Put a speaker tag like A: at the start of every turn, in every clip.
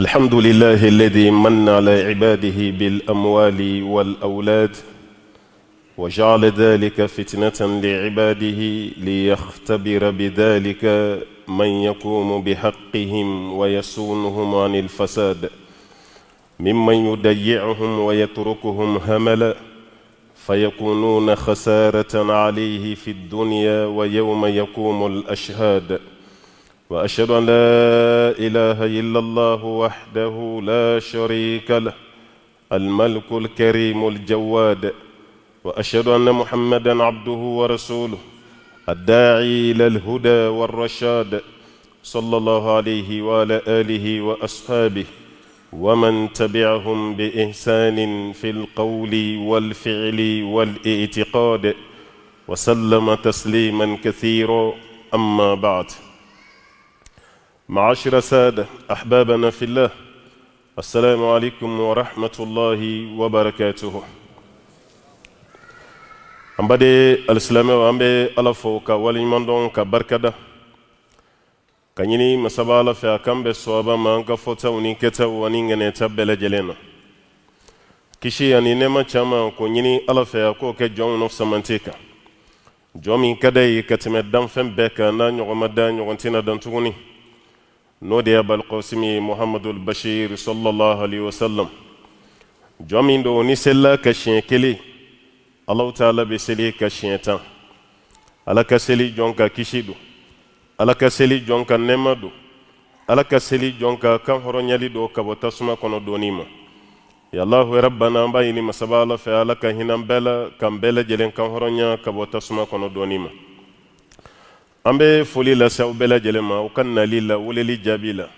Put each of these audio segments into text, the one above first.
A: الحمد لله الذي من على عباده بالأموال والأولاد وجعل ذلك فتنة لعباده ليختبر بذلك من يقوم بحقهم ويصونهم عن الفساد ممن يضيعهم ويتركهم هملا فيكونون خسارة عليه في الدنيا ويوم يقوم الأشهاد واشهد ان لا اله الا الله وحده لا شريك له الملك الكريم الجواد واشهد ان محمدا عبده ورسوله الداعي الى الهدى والرشاد صلى الله عليه وعلى اله واصحابه ومن تبعهم باحسان في القول والفعل والاعتقاد وسلم تسليما كثيرا اما بعد معاشر سادة أحبابنا في الله السلام عليكم ورحمة الله وبركاته an baden alisilamɛw an bɛ ala fo ka waleɲuman dɔn ka barikada ka ɲini masaba ala fɛ a kan bɛ sɔaba ma an ka fɔtaw ni kɛtaw ani ŋɛnɛta bɛɛ lajɛlen na kisi ani nɛɛma caaman k'o ɲini ala fɛ a k'o kɛ jɔnw nɔfisamante kan jɔn min ka da ye ka tɛmɛ danfɛn bɛɛ kan n'a ɲɔgɔn ma da ɲɔgɔn tɛna dan tuguni نودي أبا القاسم محمد البشير صلى الله عليه وسلم جامين دو نسلا كشين كلي الله تعالى بسلي كشين تان على كسلي جونكا كشيدو على كسلي جونكا نمدو على كسلي جونكا كم هرنيالي دو كبوتاسما كنو دونيمو يا الله ربنا أمبا بايني مسبالا الله على كهنا بلا كم بلا جلين كم هرنيا كبوتاسما كنو دونيمو an bɛ foli lase bɛɛ lajɛlen o ka nali la weleli jaabi la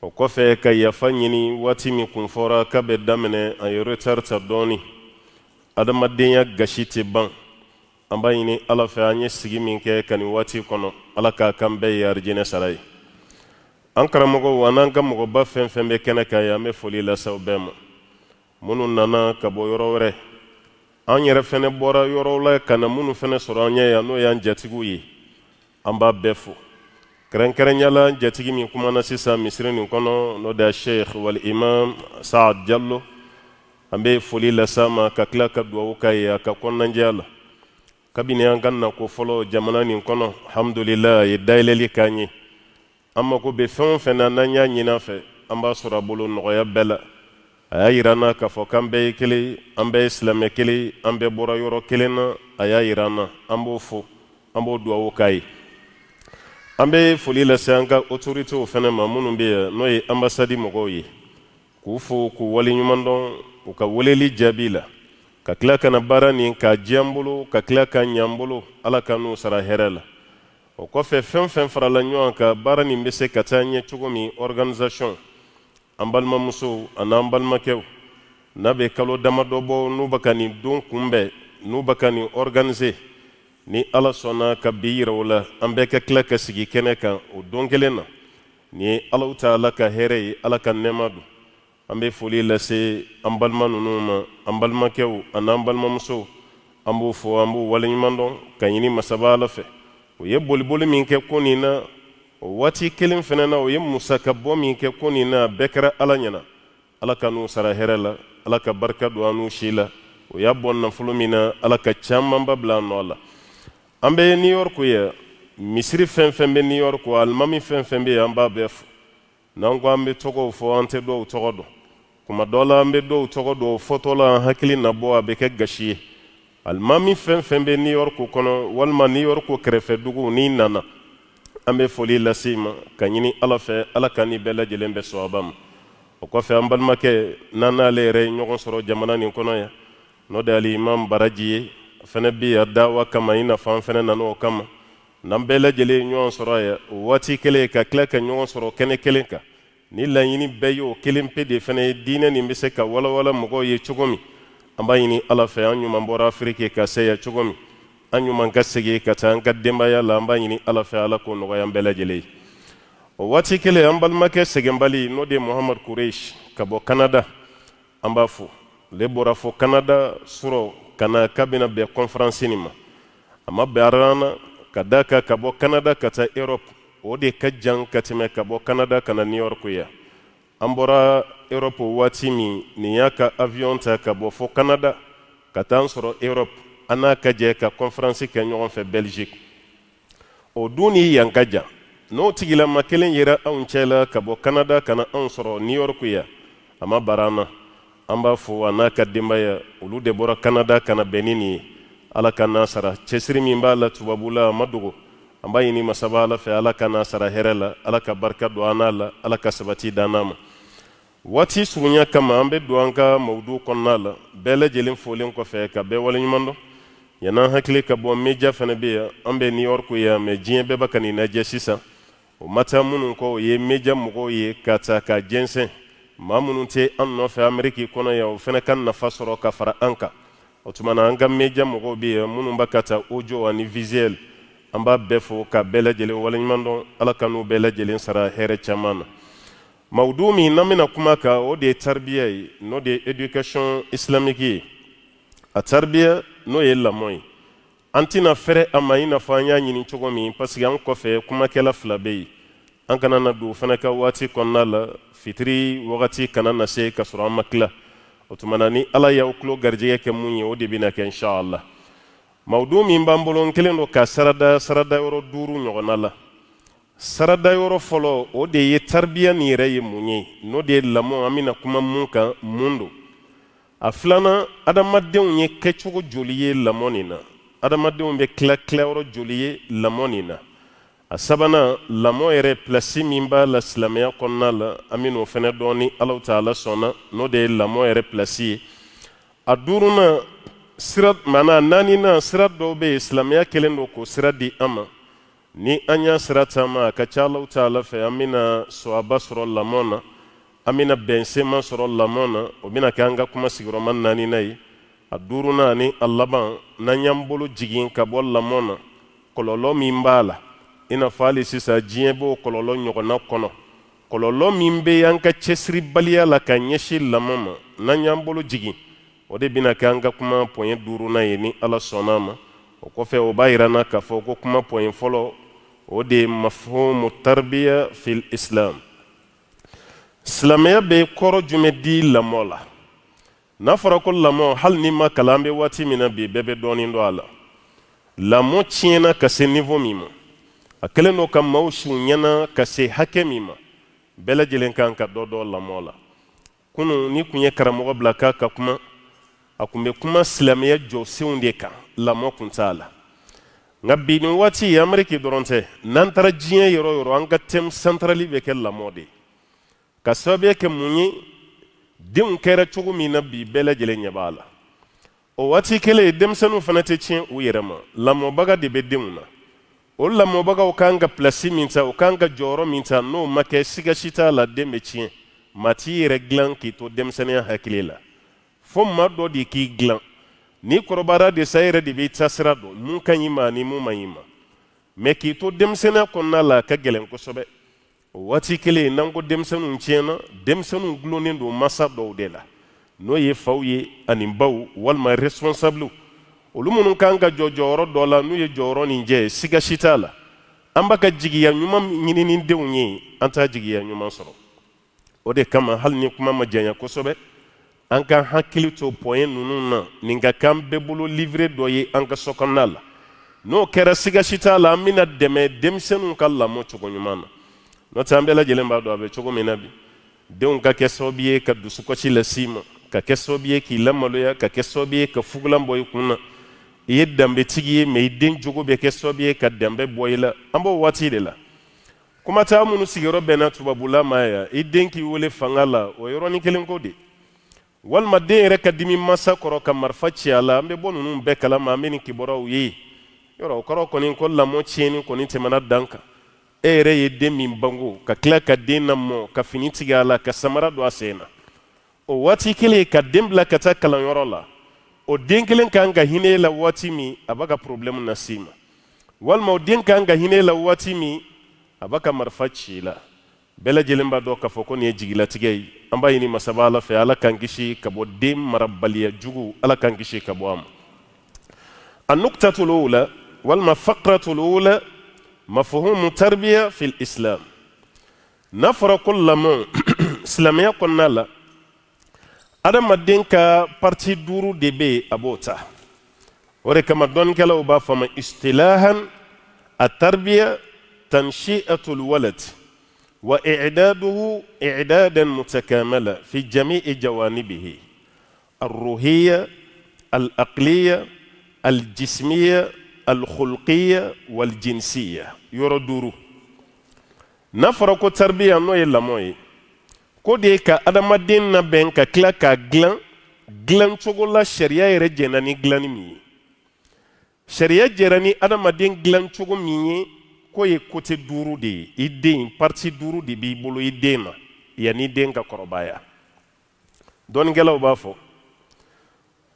A: o kɔfɛ ka yafa ɲini waati min kun fɔra k'a bɛ daminɛ a ye retard ta dɔɔni adamadenya gasi tɛ ban an b'a ɲini ala fɛ an sigi min kɛ ka nin waati kɔnɔ ala k'a kan bɛɛ ye arijinɛ sara ye an karamɔgɔw an'an ka mɔgɔba fɛn fɛn bɛ kɛnɛ kan ye an bɛ foli la aw bɛɛ ma minnu nana ka bɔ yɔrɔ wɛrɛ an yɛrɛ fɛnɛ bɔra yɔrɔw la ka na minnu fɛnɛ sɔrɔ an n'o y'an jatigiw ye amba befu bɛɛ fo kɛrɛnkɛrɛnyala jatigi min kumana sisan misiri nin kɔnɔ n'o da sheikh wal imam saad jallo an bɛ foli lasa ka tila ka duwawu k'a ye a ka kɔnɔnajɛya la kabini an ka ko fɔlɔ jamana nin kɔnɔ alhamdulila a ye dayɛlɛli k'an ye an mako be fɛn o fɛn na n'an y'a ɲini a fɛ an b'a sɔrɔ a bolo nɔgɔya bɛɛ la a y'a yira an na k'a fɔ k'an bɛɛ ye kelen an bɛɛ ye silamɛ kelen an bɛɛ bɔra yɔrɔ kelen na a y'a yira na an b'o fo an b'o duwawu k'a ye an bɛ foli lase an ka otoritew fana ma minnu bɛ yan n'o ye ambasadi mɔgɔw ye k'u fo k'u waleɲuman dɔn u ka weleli jaabi la ka tila na baara nin k'a diya bolo ka kila ka ɲan bolo ala ka n'u sara hɛrɛ la o kɔfɛ fɛn fɛn farala ɲɔgɔn ka baara nin bɛ se ka taa ɲɛ cogo min organisation an balimamusow ani an balimakɛw n'a bɛ kalo damadɔ bɔ n'u baka nin don kunbɛ n'u baka nin organiser ni ala sɔnna ka bi yira o la an bɛɛ ka tila ka sigi kɛnɛ kan o don kelen na ni ye alaw ta ala ka hɛrɛ ye ala ka nɛɛma don an bɛ foli lase an balima ninnu ma an balimakɛw ani an balimamusow an b'o fɔ an b'o waleɲuman dɔn ka ɲini masaba ala fɛ o ye boliboli min kɛ ko nin na o waati kelen fana na o ye musaka min kɛ ko nin na bɛɛ kɛra ala ɲɛna ala ka n'u sara hɛrɛ la ala ka barika don an n'u si la o y'a bɔ nafolo min na ala ka camanba bila a nɔ la an bɛ new york ye misiri fɛn fɛn bɛ new york alimami fɛn fɛn bɛ yen an b'a bɛɛ fo n'an ko an bɛ tɔgɔw fɔ an tɛ dɔw tɔgɔ dɔn kuma dɔ la an bɛ dɔw tɔgɔ dɔn fɔtɔ la an hakili na bɔ a bɛ kɛ gasi ye alimami fɛn fɛn bɛ new york kɔnɔ walima new york kɛrɛfɛ duguw n'i nana an bɛ foli lase i ma ka ɲini ala fɛ ala ka ni bɛɛ lajɛlen bɛ sɔn ma o kɔfɛ an balimakɛ n'an n'ale yɛrɛ ye ɲɔgɔn sɔrɔ jamana nin kɔnɔ yan n'o de imam baraji ye fɛnɛ bi yen dawa kama i nafa an fɛnɛ nana o kama n'an bɛɛ lajɛlen ye ɲɔgɔn sɔrɔ ye o waati kelen ka tila ka ɲɔgɔn sɔrɔ kɛnɛ kelen kan ni laɲini bɛɛ ye o kelen pe de fɛnɛ ye diinɛ nin bɛ se ka walawala mɔgɔw ye cogo min an b'a ɲini ala fɛ an ɲuman bɔra afiriki ka se yan cogo min an ɲuman ka segin ka taa an ka denbaya la an b'a ɲini ala fɛ ala k'o nɔgɔya an bɛɛ lajɛlen ye o waati kelen an balimakɛ sɛgɛnbali n'o de ye mohamad kureish ka bɔ kanada an b'a fo le bɔra fo kanada surɔ kana kabina bɛ bɛna ni ma a ma bɛn arana ka da ka bɔ kanada ka taa europe o de ka jan ka tɛmɛ ka bɔ kanada ka na york ya an bɔra erɔpu waati min ni y'a ka awiyɔn ta ka bɔ fɔ kanada ka taa n sɔrɔ erɔpu an n'a ka jɛ ka kɔnfaransi kɛ ɲɔgɔn fɛ bɛliziki o dun ni yan ka jan n'o tigilama kelen yera anw cɛla ka bɔ kanada ka na anw sɔrɔ niyɔrɔku ya a ma bara an na an b'a fo a n'a ka denbaya olu de bɔra kanada kana bɛn nin ye ala ka n'a sara cɛsiri min b'a la tubabula a ma dogo an b'a ɲini masaba ala fɛ ala ka n'a sara hɛrɛ la ala ka barika don an n'a la ala ka sabati da n'a ma waati surunya kama an bɛ don an ka mawudu kɔnɔna la bɛɛ lajɛlen folen kɔfɛ ka bɛɛ waleɲuman dɔn yann'an hakili ka bɔ meja fana bɛ yan an bɛ new york yan mɛ diɲɛ bɛɛ bɛ ka nin lajɛ sisan o mata minnu kɔ o ye meja mɔgɔw ye ka ta ka jɛnsɛn maa minnu tɛ an nɔfɛ ameriki kɔnɔ yan o fana ka nafa sɔrɔ ka fara an kan o tuma na an ka meja mɔgɔw bɛ yen minnu b'a ka taa ojo ani visuel an b'a bɛɛ fɔ ka bɛɛ lajɛlen waleɲuman dɔn ala ka n'u bɛɛ lajɛlen sara hɛrɛ caman na mawudu min n'an bɛna kuma kan o de ye taribiya ye n'o de ye education islamique ye a taribiya n'o ye lamɔ ye an tɛna fɛrɛ a ma i n'a fɔ an y'a ɲini cogo min parce que an kɔfɛ kumakɛla fila bɛ yen an kana na don o fana ka waati kɔnɔna la fitiri wagati kana na se ka sɔrɔ an ma tila o tuma na ni ala y'aw tulo garijɛgɛ kɛ mun ye o de bɛna kɛ insha allah min b'an bolo n kɛlen don ka sarada sarada yɔrɔ duuru ɲɔgɔnna la sarada yɔrɔ fɔlɔ o de ye taribiya nin yɛrɛ ye mun ye n'o de ye lamɔ an bɛna kuma mun kan mun don a filanan adamadenw ye kɛcogo joli ye lamɔ nin na adamadenw bɛ tila tilayɔrɔ joli ye lamɔ nin na a sabana lamɔ yɛrɛ plasi min b'a la silamɛya kɔnɔna la an ben'o fɛnɛ dɔn ni alaw taala sɔnna n'o de ye lamɔ yɛrɛ plasi ye a duruna sira mana naanina sira dɔw be yen silamɛya kelen do k'o sira di an ma ni an y'a sira taama a ka ca alaw taala fɛ an bena sɔaba sɔrɔ lamɔ na an bena bɛnsema sɔrɔ lamɔ na o bena kɛ an ka kuma sigiyɔrɔma naanina ye a duruna ani a laban n'an y'an bolo jigin ka bɔ lamɔ na kɔlɔlɔ min b'a la i n'a fɔ hali sisan diɲɛ b'o kɔlɔlɔ ɲɔgɔnna kɔnɔ kɔlɔlɔ min bɛ an ka cɛsiribaliya la ka ɲɛsin lamɔ ma n'an y'an bolo jigin o de bɛna kɛ an ka kuma pɔɲɛ duurunan ye ni ala sɔnna a ma o kɔfɛ o b'a yira n na k'a fɔ ko kuma pɔɲɛ fɔlɔ o de ye mafhumu tarbiya fil islam silamɛya bɛ kɔrɔ jumɛn di lamɔ la n'a fɔra ko lamɔ hali ni ma kalan an bɛ waati min na bi bɛɛ bɛ dɔɔnin dɔn a la lamɔ tiɲɛna ka se min ma a kɛlen do ka maw suɲana ka se hakɛ min ma bɛɛ lajɛlen kan ka dɔ dɔ lamɔ la kunu ni kun ye karamɔgɔ bila k'a ka kuma a kun bɛ kuma silamɛya jɔsenw de kan lamɔ kun t'a la nka bi nin waati amɛriki dɔrɔn tɛ n'an taara diɲɛ yɔrɔ yɔrɔ an ka tɛmu santarali bɛ kɛ lamɔ de ka sababuya kɛ mun ye denw kɛra cogo min na bi bɛɛ lajɛlen ɲɛ b'a la o waati kelen denmisɛnninw fana tɛ tiɲɛ u yɛrɛ ma lamɔbaga de bɛ denw na o lamɔbagaw kan ka pilasi min ta o ka n'o ma kɛ siga shita la den chien tiɲɛ maa glan yɛrɛ dilan k'i to hakili la fo mado dɔ k'i glan n'i korobara de sa di yɛrɛ de b'i ta sira dɔn mun ka ɲi ma ani mun man ɲi mɛ k'i to denmisɛnninya la ka gɛlɛn kosɛbɛ o waati kelen n'an ko denmisɛnninw tiɲɛna denmisɛnninw masa dɔw de la n'o ye faw ye ani baw responsable ulumunu kanga jojoro dola jɔ jɔyɔrɔ dɔ la n'u ye jɔyɔrɔ nin jɛ sigasi t'a la ka jigiya ɲuman ɲini ni denw ye anta t'a jigiya nyuma soro ode kama hal ni kuma majanya kosobe anka hakili to pɔye nunu na ninga ka k'an livre dɔ ye an ka n'o kera siga shitala amina deme bɛna dɛmɛ denmisɛnninw ka lamɔ cogo na n'o tɛ an bɛɛ lajɛlen choko minabi de unka cogo min na bi denw ka kɛ sababu ye ka dusukasi las'i ma ka k'i lamaloya ka kɛ ka fugulan bɔ i ye tigi ye mɛ i den jogo bɛ kɛ sababu ye ka danbɛ bɔ i la an b'o waati de la kumataa minnu sigiyɔrɔ bɛnna tubabula ma yan i den k'i wele fanga la o yɔrɔnin kelen ko de walima den yɛrɛ ka dimi masa kɔrɔ ka marifa ci a la an bɛ bɔ ninnu bɛɛ kalama an bɛ nin kibaruyaw ye yɔrɔ o kɔrɔ kɔni ko lamɔ tiɲɛni kɔni tɛmɛna dan kan e yɛrɛ ye den min bango ka tila ka den namɔ ka fini tigɛ a la ka samara don a sen na o waati kelen ka den bila ka taa kalanyɔrɔ la o den kelen kan ka hinɛ la waati min a b'a ka problème nas'i ma walima o den kan ka hinɛ la waati min a b'a ka marifa ci la bɛɛ lajɛlen b'a dɔn k'a fɔ ko nin ye jigilatigɛ ye an b'a ɲini masaba ala fɛ ala k'an kisi ka bɔ den marabaliya jugu ala k'an kisi ka bɔ a ma a nuktatul ula walima fakratul ula mafhumu tarbiya fil islam n'a fɔra ko lamɔ silamɛya kɔnɔna la adamaden ka parti duru de bɛ yen a b'o ta o de kama dɔnnikɛlaw b'a fama istilahan a tarbiya tanshi'atul walad wa i'daduhu i'dadan mutakamala fi jami'i jawanibihi الروحية الأقلية الجسمية الخلقية والجنسية يردورو نفرق تربية نوي لموي ko de ka adamaden labɛn ka kila k'a gilan gilancogo la sariya yɛrɛ jɛnna ni dilanni min ye sariya jɛra ni adamaden gilancogo min ye k'o ye kote duuru de ye i den parti duuru de b'i bolo i den na yanni den ka kɔrɔbaya dɔnnikɛlaw b'a fɔ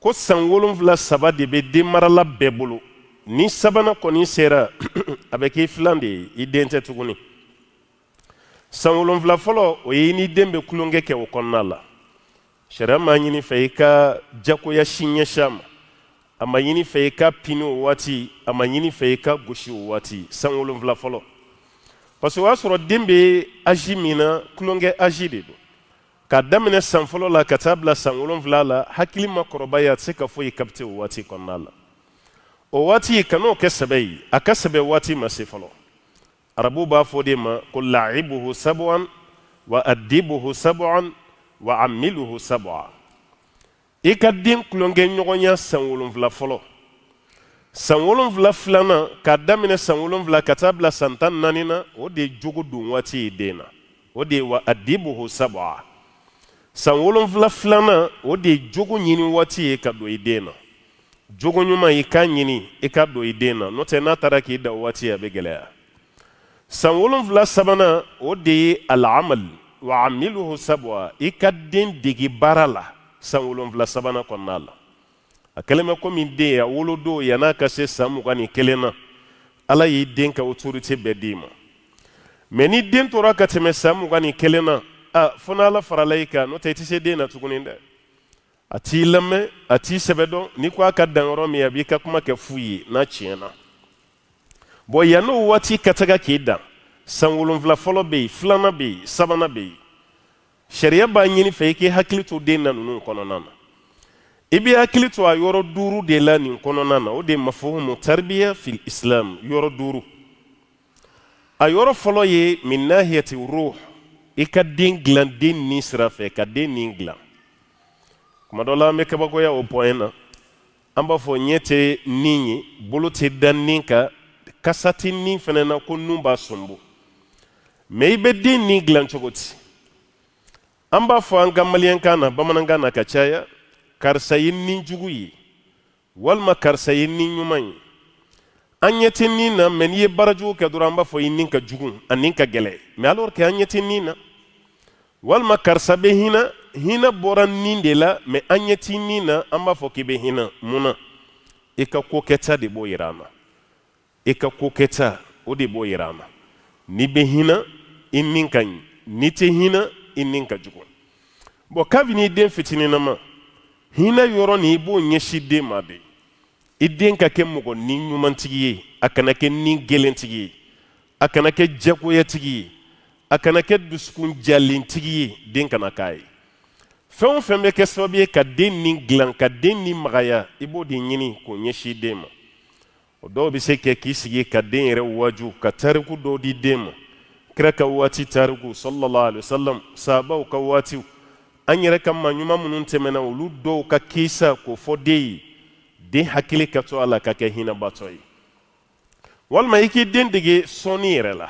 A: ko san wolonfila saba de bɛ denmarala bɛɛ bolo ni sabanan kɔni sera a bɛ k'i filan de ye i den tɛ tuguni san wolonfila fɔlɔ o ye i ni den bɛ kulonkɛ kɛ o kɔnɔna la sariya m'a ɲini fɛ i e ka jakoya si ɲɛsi a ma a ma ɲini fɛ i e ka pini o waati a ma ɲini fɛ i e ka gosi o waati san wolonfila fɔlɔ parce que o y'a sɔrɔ den bɛ azi min na kulonkɛ azi de don k'a daminɛ san fɔlɔ la ka taa bila san wolonfila la hakili ma kɔrɔbaya a tɛ se ka foyi kapite o waati kɔnɔna la o waati kan'o kɛ sɛbɛ ye a ka sɛbɛ waati ma se fɔlɔ arabu b'a fɔ de ma ko la'ibuhu sab'an wa adibuhu sab'an wa amiluhu sab'a i ka den tulonkɛ ɲɔgɔnya san wolonfila fɔlɔ san wolonfila filanan k'a daminɛ san wolonfila ka taa bila san tan naani na o de ye jogo don waati ye den na o de ye wa adibuhu sab'a san wolonfila filanan o de ye jogo ɲini waati ye ka don i den na jogo ɲuman i k'a ɲini i ka don i den na n'o tɛ n'a taara k'i da waati a bɛ gɛlɛya san wolonfila sabanan o de ye alamal wa amiluhu sabwa i ka den degi baara la san wolonfila sabanan la a kɛlen bɛ komi den a wolodo yana ka se san mugan ni kelen na ala y'i den ka otorite bɛɛ d'i ma mɛ ni den tora ka tɛmɛ san mugan ni kelen na a fo n'ala farala i n'o tɛ i tɛ se den na tuguni dɛ a t'i lamɛn a t'i sɛbɛ dɔn n'i ko a ka dan min a b'i ka kuma kɛ fu ye n'a tiɲɛna bɔn yanni o waati ka taga k'i dan san wolonfila fɔlɔ bɛ yen filanan bɛ yen sabanan bɛ yen sariya b'a ɲini fɛ i k'i hakili to den na ninnu kɔnɔna na i b'i hakili to a yɔrɔ duuru de la nin kɔnɔna na o de ye mafahumu fil islam yɔrɔ duuru a yɔrɔ fɔlɔ ye min ruh i ka den dilan den nin sira fɛ ka den nin dilan kuma dɔ la an bɛ kabakoya o pɔyɛn na an b'a fɔ ɲɛ tɛ nin ye bolo tɛ da nin kan kasati ni nin na ko nun b'a sunbo mɛ i bɛ den nin dilan cogo di an b'a fɔ an ka maliyɛnkan na bamanankan na ka caya karisa ye nin jugu ye walima karisa ye nin ɲuman ye an ɲɛ tɛ nin na mɛ n'i ye baara jugu kɛ b'a fɔ i ka jugu a nin ka gele me alor ke an ɲɛ tɛ nin na walima karisa bɛ hinɛ hinɛ bɔra nin de la mɛ an ɲɛ t'i nin na an b'a fɔ k'i bɛ hinɛ mun na i ka de b'o yira i ka ko kɛta o de b'o yira na n'i bɛ hinɛ i nin ka ɲi n'i tɛ hina i nin ka jugu bɔn kabini i den fitininama hinɛ yɔrɔ nin i b'o ɲɛsin den ma de i den ka kɛ mɔgɔ ni ɲumantigi ye a kana kɛ ni gɛlɛntigi ye a kana kɛ jagoyatigi ye a kana kɛ dusukun jalentigi ye den kana k'a ye fɛn o fɛn bɛ kɛ sababu ye ka den ni dilan ka den ni magaya i b'o de ɲini k'o ɲɛsin den ma o dɔw bɛ se kɛ k'i sigi ka den yɛrɛ waju ka tariku dɔ di den ma kira ka waati tariku sallallahu alaihi wasallam sahabaw ka waatiw an yɛrɛ ka maa ɲuman minnu tɛmɛna olu dɔw ka kisa k'o fɔ den ye den hakili ka to a la ka kɛ hinɛbatɔ ye walima i k'i den dege sɔnni yɛrɛ la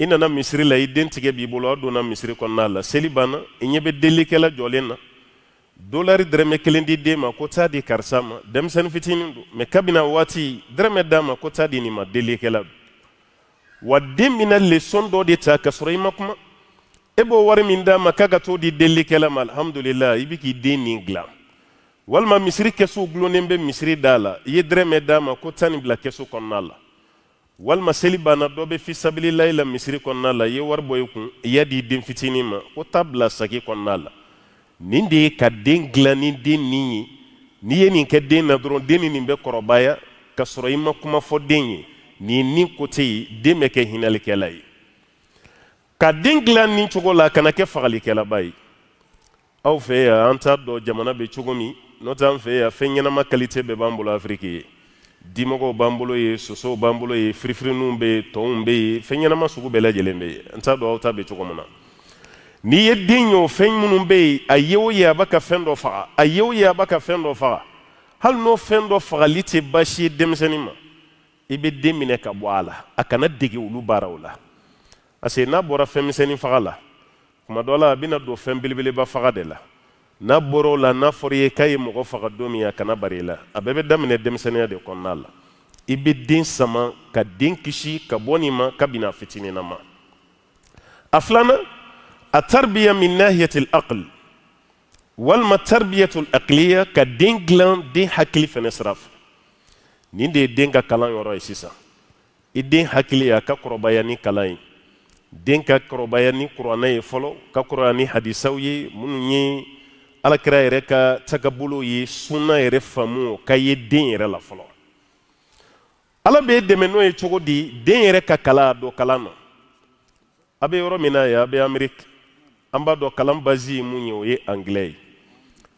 A: i nana misiri la i den tigɛ b'i bolo aw donna misiri kɔnɔna la seli banna i ɲɛ bɛ delikɛla jɔlen na dolari dɛrɛmɛ kelen di den ma ko taa di karisa ma denmisɛnnin fitinin don mɛ kabini waati dɛrɛmɛ d'a ma ko taa di nin ma delikɛla don wa den bɛna lesɔn dɔ de ta ka sɔrɔ i ma kuma e b'o wari min d'a ma k'a ka t'o di delikɛla ma alihamudulilayi i bɛ k'i den nin dilan walima misiri kɛsu gulonnen bɛ misiri da la i ye dɛrɛmɛ d'a ma ko taa nin bila kɛsu kɔnɔna la walima seli banna dɔ bɛ fisabililayi la misiri kɔnɔna la i ye wari bɔ i kun i y'a di den fitinin ma ko taa bila saki kɔnɔna la nin de ye ka den dilan ni den nin ye n'i ye nin kɛ den na dɔrɔn den ni nin bɛ kɔrɔbaya ka sɔrɔ i ma kuma fɔ den ye nin nin kote ye den bɛ kɛ hinɛlikɛla ye ka den dilan nin cogo la kana kɛ fagalikɛlaba ye aw fɛ yan an t'a dɔn jamana bɛ cogo min n'o tɛ an fɛ yan fɛn ɲɛnama kalite bɛɛ b'an bolo afiriki ye dimɔgɔw b'an bolo yen sosow b'an bolo yen firifirininw bɛ yen tɔnw bɛ yen fɛn ɲɛnama sugu bɛɛ lajɛlen bɛ yen an t'a dɔn aw ta bɛ cogo min na n'i ye den ye fɛn minnu bɛ yen a ye o ye a bɛ ka fɛn dɔ faga a ye o ye a bɛ ka fɛn dɔ faga hali n'o fɛn dɔ fagali tɛ baasi ye denmisɛnnin ma i bɛ den minɛ ka bɔ a la a kana dege olu baaraw la parce que n'a bɔra fɛnmisɛnnin faga la kuma dɔ la a bɛna don fɛn belebeleba faga de la n'a bɔra o la n'a fɔra i ye k'a ye mɔgɔ faga don min a kana bari i la a bɛɛ bɛ daminɛ denmisɛnninya de kɔnɔna la i bɛ den sama ka den kisi ka bɔ nin ma kabini a fitinin ma a filanan التربية من ناحية الأقل والما التربية الأقلية كدينغلان دين حكلي في نصرف نين دي دينغا كلان يورا يسيسا الدين حكلي أكا كروباياني كلاين den ka kɔrɔbaya ni kuranɛ ye fɔlɔ ka kɔrɔya ni hadisaw ye minnu ye alakira yɛrɛ ka tagabolo ye sunna yɛrɛ faamu ka ye den yɛrɛ la fɔlɔ ala bɛ dɛmɛ n'o ye cogo di den yɛrɛ ka kalan a dɔ kalan na a bɛ yɔrɔ min na yan a bɛ ameriki amba do kalam bazi mu ñew ye anglais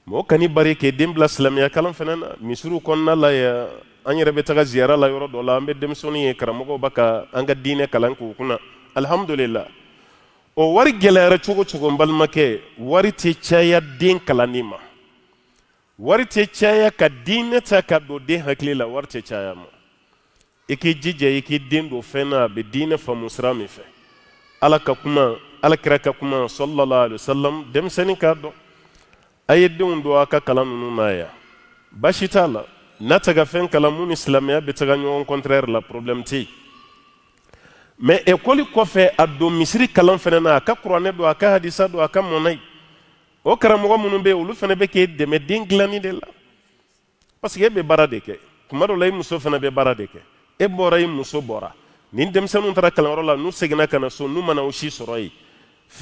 A: mo angilɛ ye mɛ o kani bari k'e den bila silamɛya kalan fana na misiriw kɔnɔna la ya an yɛrɛ bɛ ziyara la yoro do la an dem soni ye karam ko baka an ka diinɛ kalan k'u kuna alihamudulila o war gɛlɛyara cogo chugo cogo n balimakɛ wari tɛ caya den kalanni ma wari tɛ ka dine ta ka do de hakili la war ti chaya mo i k'i jija i k'i den don fɛn na a bɛ diinɛ faamu sira ala ka kuma alakira ka kuma sallallahu alaihi wasallam denmisɛnnin k'a dɔn a do aka kalan ninnu ma yan n'a tɛ ka fɛn kalan mun ni silamɛya bɛ la porobilɛmu tɛ yen mɛ ekɔli kɔfɛ a don misiri kalan na ka kuranɛ don a hadisa don a ka o karamɔgɔ minnu bɛ yen olu fana k'e dɛmɛ den dilanni de la parce que e bɛ baara kuma dɔ la e muso fana bɛ baara de e bɔra i e muso bɔra nin denmisɛnninw taara kalanyɔrɔ la n'u seginna ka so n'u mana o si sɔrɔ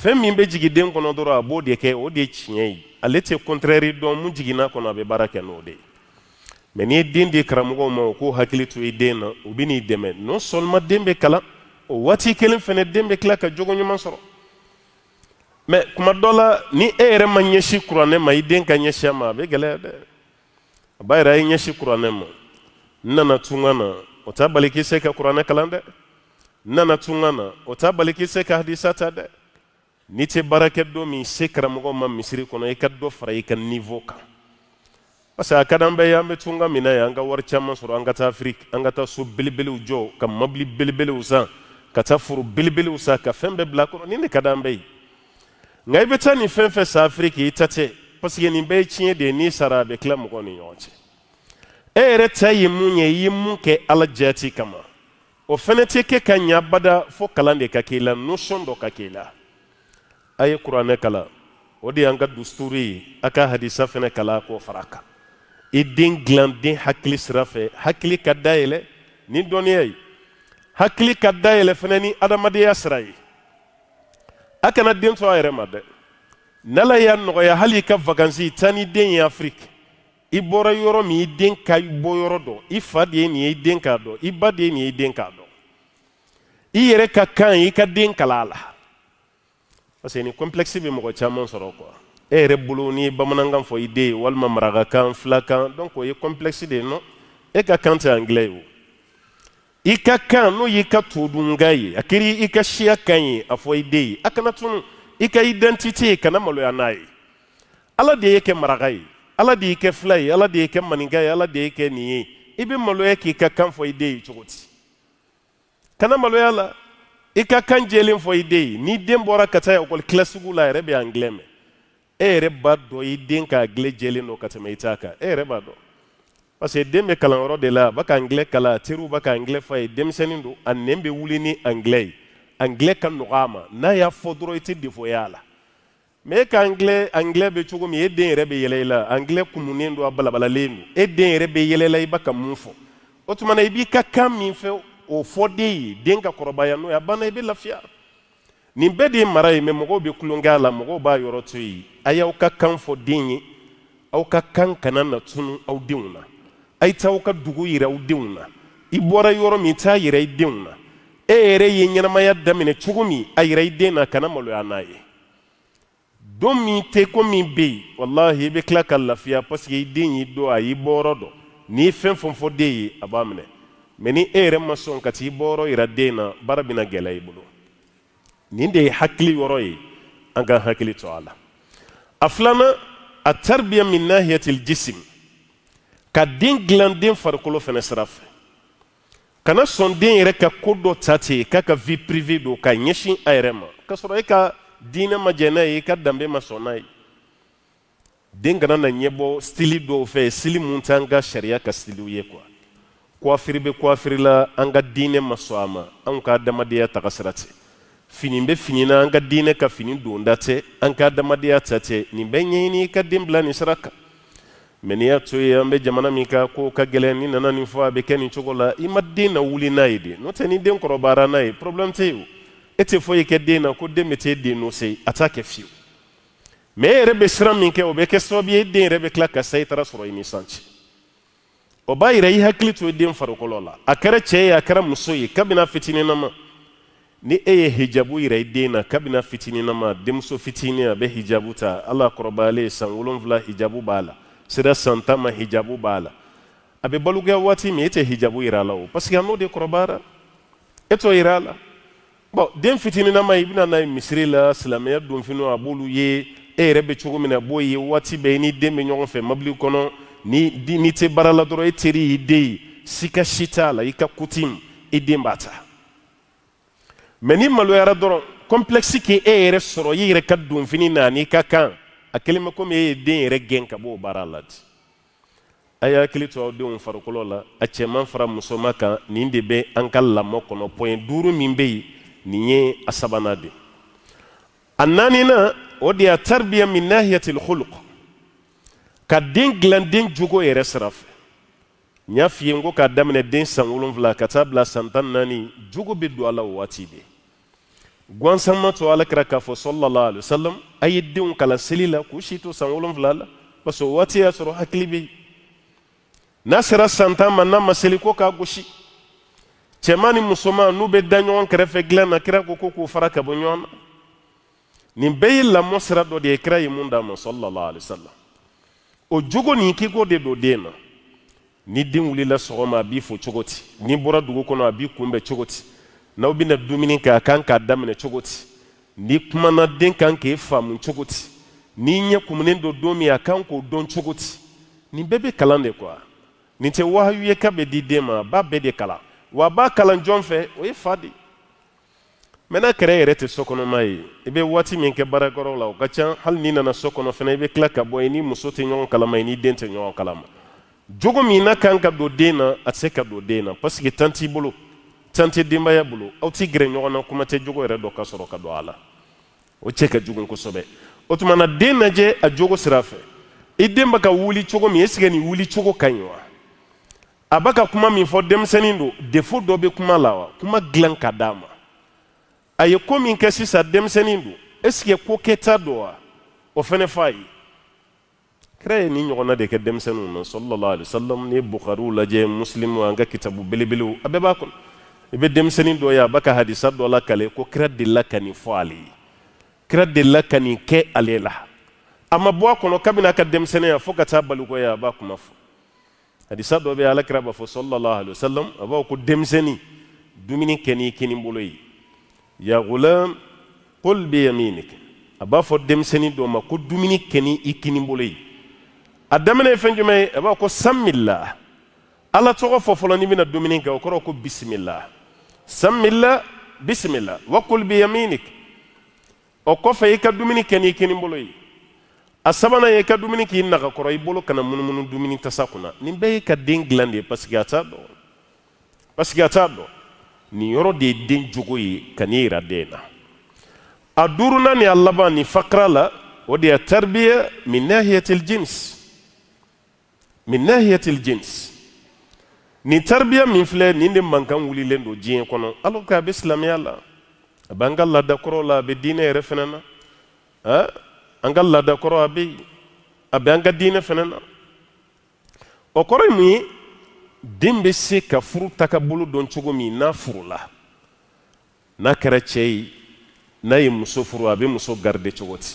A: fɛn min bɛ jigin den kɔnɔ dɔrɔn a b'o de kɛ o de ye tiɲɛ ye ale tɛ kɔntɛri dɔn mun jiginna kɔnɔ a bɛ baara kɛ n'o de ye mɛ n'i ye den di karamɔgɔw ma u k'u hakili to i den na u bɛ n'i dɛmɛ non seulement den bɛ kalan o waati kelen fana den bɛ tila ka jogo ɲuman sɔrɔ mɛ kuma dɔ la ni e yɛrɛ ma ɲɛsin kuranɛ ma i den ka ɲɛsin a ma a bɛ gɛlɛya dɛ a b'a yira a ye ɲɛsin kuranɛ ma n nana tunga na o t'a bali k'i se ka kuranɛ kalan dɛ n nana tunga na o t'a bali k'i se ka hadisa ta dɛ n'i tɛ baara kɛ don min se karamɔgɔ ma misiri kɔnɔ i ka dɔ fara i ka nivo kan parce que a ka d'an bɛɛ ye an bɛ tunga min na ye an ka wari caman sɔrɔ an ka taa afiriki an ka taa so belebelew jɔ ka mobili belebelew san ka taa foro belebelew san ka fɛn bɛɛ bila kɔnɔ nin de ka d'an bɛɛ ye nka i bɛ taa nin fɛn fɛn san afiriki i ta tɛ parce que nin bɛɛ ye tiɲɛ de ye n'i sara a bɛ tila mɔgɔw ni ɲɔgɔn cɛ e yɛrɛ ta ye mun ye i ye mun kɛ ala jati kama o fana tɛ kɛ ka ɲɛ bada fo kalan de ka k'i la notion dɔ ka k'i la a ye kuranɛ kala o de y'an ka dusturi ye a ka hadisa fɛnɛ kala k'o fara kan i den gilan den hakili sira fɛ hakili ka dayɛlɛ ni dɔnniya ye hakili ka dayɛlɛ fɛnɛ ni adamadenya sira ye a kana den to a yɛrɛ ma dɛ n'ala y'a nɔgɔya hali i ka vakansi taa ni den ye afiriki i bɔra yɔrɔ min i den ka bɔ yɔrɔ dɔn i fa de ye nin ye i den k'a dɔn i ba de ye nin ye i den k'a dɔn i yɛrɛ ka kan i ka den kala a la parce que nin complexe bɛ mɔgɔ caman sɔrɔ quoi e yɛrɛ bolo n'i bamanankan fɔ i den ye walima marakakan filakan donc o ye complexe de ye non e ka kan tɛ anglais ye o i ka kan n'o y'i ka todunkan ye a kɛra i ka siya kan ye a fɔ i den ye a kana tunu i ka identité kana maloya n'a ye ala de y'e kɛ maraka ye ala de y'i kɛ fila ye ala de y'i kɛ maninka ye ala de y'i kɛ nin ye i bɛ maloya k'i ka kan fɔ i den ye cogo di kana maloya la i e ka kan jɛlen fɔ i den ye n'i den bɔra ka taa ekɔli kilasugu la yɛrɛ bɛ angilɛ mɛn e yɛrɛ e b'a dɔn i e den ka angilɛ jɛlen don ka tɛmɛ i t'a kan e yɛrɛ b'a dɔn parce den bɛ kalanyɔrɔ de la a b'a ka angilɛ kala a teriw b'a ka angilɛ f'a ye denmisɛnnin don a nɛn bɛ wuli ni angilɛ ye angilɛ ka nɔgɔ a ma n'a y'a fɔ dɔrɔn i tɛ defo y'a la mɛ e ka angilɛ angilɛ bɛ cogo min e den yɛrɛ bɛ yɛlɛ i la angilɛ kumunen don a balabalalen don e den yɛrɛ bɛ yɛlɛ i la i b'a ka mun fɔ o tuma na i b'i ka kan min fɛ o fɔden den ka kɔrɔbaya n'o ye a banna i bɛ lafiya nin bɛɛ de ye mara ye mɛ la mɔgɔw b'a yɔrɔ to yen a y'aw ka kan fɔ den ye aw ka kan kana na tunu aw denw na a ka dugu yira aw denw na i bɔra yɔrɔ t'a yira i denw na e yɛrɛ ye ɲɛnamaya daminɛ cogo min a yira i na kana maloya n'a ye don min tɛ ko min bɛ yen walahi i bɛ tila ka lafiya paseke i den a n'i fem fɛn fɛn fɔ ye a meni ere e kati boro sɔn ka t'i bɔyɔrɔ yira ninde na baara bɛna gɛlɛya hakili yɔrɔ ye hakili to a la a filanan a min nahiyatil jisim ka din glandin den farikolo fɛnɛ kana sɔn den yɛrɛ ka ko dɔ ta ten k'a ka vie privée don ka ɲɛsin a yɛrɛ ma k'a sɔrɔ e ka diinɛ ma jɛn n'a ye kana na ɲɛbɔ stili dɔw fɛ stili sharia ka stili ka coiffure be kwafirila an ka diinɛ ma sɔn a ma anw ka adamadenya taga sira tɛ fini bɛ fini an ka diinɛ ka fini donda tɛ an ka adamadenya ta tɛ nin bɛ ɲɛɲini i ka den bila nin sira kan mɛ n'i y'a to ye an bɛ jamana min kan ko ka gɛlɛn ni nana nin fɔ a bɛ kɛ nin cogo la i ma den na wuli n'a ye de n'o tɛ ni den kɔrɔbayara n'a ye problème tɛ yen o e tɛ foyi kɛ den na ko den bɛ t'e den nɔfɛ a t'a kɛ fiyewu mɛ e yɛrɛ bɛ siran min kɛ o bɛ kɛ sababu ye den yɛrɛ bɛ tila ka sa e taara sɔrɔ i ni san cɛ o b'a yira i hakili to i den farikolo la a kɛra cɛ ye a kɛra muso ye kabini fitininama ni e ye hijabu yira i den na kabini fitininama denmuso fitinin a bɛ hijabu ta ala kɔrɔbayalen san wolonfila hijabu b'a la sera san tan hijabu b'a la a bɛ balikuya waati min e tɛ hijabu yira a la o parce que a n'o de kɔrɔbayara e t'o yira a la bɔn den fitininama i bɛna n'a ye misiri la silamɛya donfiniw a b'olu ye e yɛrɛ bɛ cogo min na a b'o ye waati bɛɛ i ni den bɛ ɲɔgɔn fɛ mobili kɔnɔ ni n'i te barala la dɔrɔn e teri y'i den ye si si t'a la i ka ko t'i ma i den b'a ta mɛ n'i maloyara dɔrɔn kɔnpilɛkisi k'e yɛrɛ e sɔrɔ i yɛrɛ ka donfini na n'i ka kan a kɛlen bɛ komi e ye den yɛrɛ gɛn ka bɔ baara la di a y'a hakili to aw denw farikolo la a cɛman fara musoma kan nin de bɛ an ka lamɔ kɔnɔ pɔyɛn duuru min bɛ yen nin ye a sabanan de ye a naaninan o de ye a tarbiyya min nahiyatil khuluq ka den dilan den jogo yɛrɛ sira fɛ n y'a f'i ye n ko k'a daminɛ den san wolonfila ka taa bila san tan naani jogo bɛ don a la o waati de gwansanmatɔ ala kɛra k'a fɔ sɔlɔlɔ alayhi a ye denw kalan seli la k'u si to san wolonfila la parce que o waati y'a sɔrɔ hakili bɛ yen n'a sera san tan ma n'a ma seli ko k'a gosi cɛman ni musoman n'u bɛ da ɲɔgɔn kɛrɛfɛ dilan na kira ko ko k'u fara ka bɔ ɲɔgɔn na nin bɛɛ ye lamɔ sira dɔ de ye kira ye mun d'a ma sɔlɔlɔ alayhi o jogo nin k'iko de do den na ni den wulila sɔgɔma a b'i fo cogo ti n'i bɔra dugu kɔnɔ a b'i kunbɛ cogo ti n'aw bɛna dumuni kɛ a kan k'a daminɛ cogo ti n'i kumana den kan k'e faamu cogo ti n'i ɲɛ kumunen don don min a kan k'o dɔn cogo ti nin bɛɛ bɛ kalan de quoi nin tɛ wahayu ye k'a bɛ di den ma a b'a bɛɛ de kalan wa a b'a kalan jɔn fɛ o ye fa de ye mɛ n'a kɛra yɛrɛ tɛ sɔkɔnɔma ye i bɛ waati min kɛ baarakɔrɔ la o ka can hali n'i nana so kɔnɔ fana i bɛ tila ka bɔ i ni muso tɛ ɲɔgɔn kalama i ni den tɛ ɲɔgɔn kalama jogo min n'a kan ka don den na a tɛ se ka don den na parce que tan t'i bolo tan tɛ denbaya bolo aw ti gɛrɛ ɲɔgɔn na kuma tɛ jogo yɛrɛ dɔ ka sɔrɔ ka don a la o cɛ ka jugu kosɛbɛ o tuma na den lajɛ a jogo sira fɛ i den bɛ ka wuli cogo min est ce que nin wuli cogo ka ɲi wa a b'a ka kuma min fɔ denmisɛnnin don defo dɔ bɛ kuma la wa kuma dilan ka d'a ma a ye ko min kɛ sisan denmisɛnnin don ɛsike ko keta do wa o fɛnɛ f'a ye kira ye nin ɲɔgɔnna de kɛ denmisɛnninw no sallallahu alaihi wasallam ni bukhari la je muslim wa nga kitabu belebelew a bɛɛ b'a kɔnɔ i bɛ denmisɛnnin dɔ ye a b'a ka hadisa ko kira delila ka fali fɔ ale ye kira delila ka nin kɛ ale la a ma bɔ a kɔnɔ kabini a ka denmisɛnninya fo ka taa balikoya b'a kuma fɔ hadisa dɔ bɛ alakira b'a fɔ sallallahu alaihi wasallam a b'a fɔ ko denmisɛnnin dumuni kɛ n'i kinibolo ye ya gulam qul bi yaminik a b'a fɔ denmisɛnnin dɔ ma ko dumini keni ikini i kinibolo ye a daminɛ ko sanmila ala to fo fo n'i mina dumini ga o ko bisimila sanmila bisimila wa qul bi yaminik o ko fe ka dumini keni ikini kinibolo asabana ye i ka dumini k'i naga ko roy bolo kana munumunu mun dumini tasakuna nin ka ding dilan de atado paseke a ni yɔrɔ de ye den jogo ye ka n'i yira den na a duurunan ni a laban fakara la o de ye tarbiya min nahiyatil jins min nahiyatil jins ni tarbiya min filɛ nin de mankan wulilen don diɲɛ kɔnɔ alors que a bɛ silamɛya la a b'an ka laadakɔrɔw la a bɛ diinɛ yɛrɛ fana na ah an ka laadakɔrɔ a bɛ yen a bɛ an ka diinɛ fana na o kɔrɔ ye mun ye den bɛ se ka furu bolo dɔn cogo min n'a furula n'a kɛra cɛ ye n'a ye muso furu a bɛ muso garide cogo di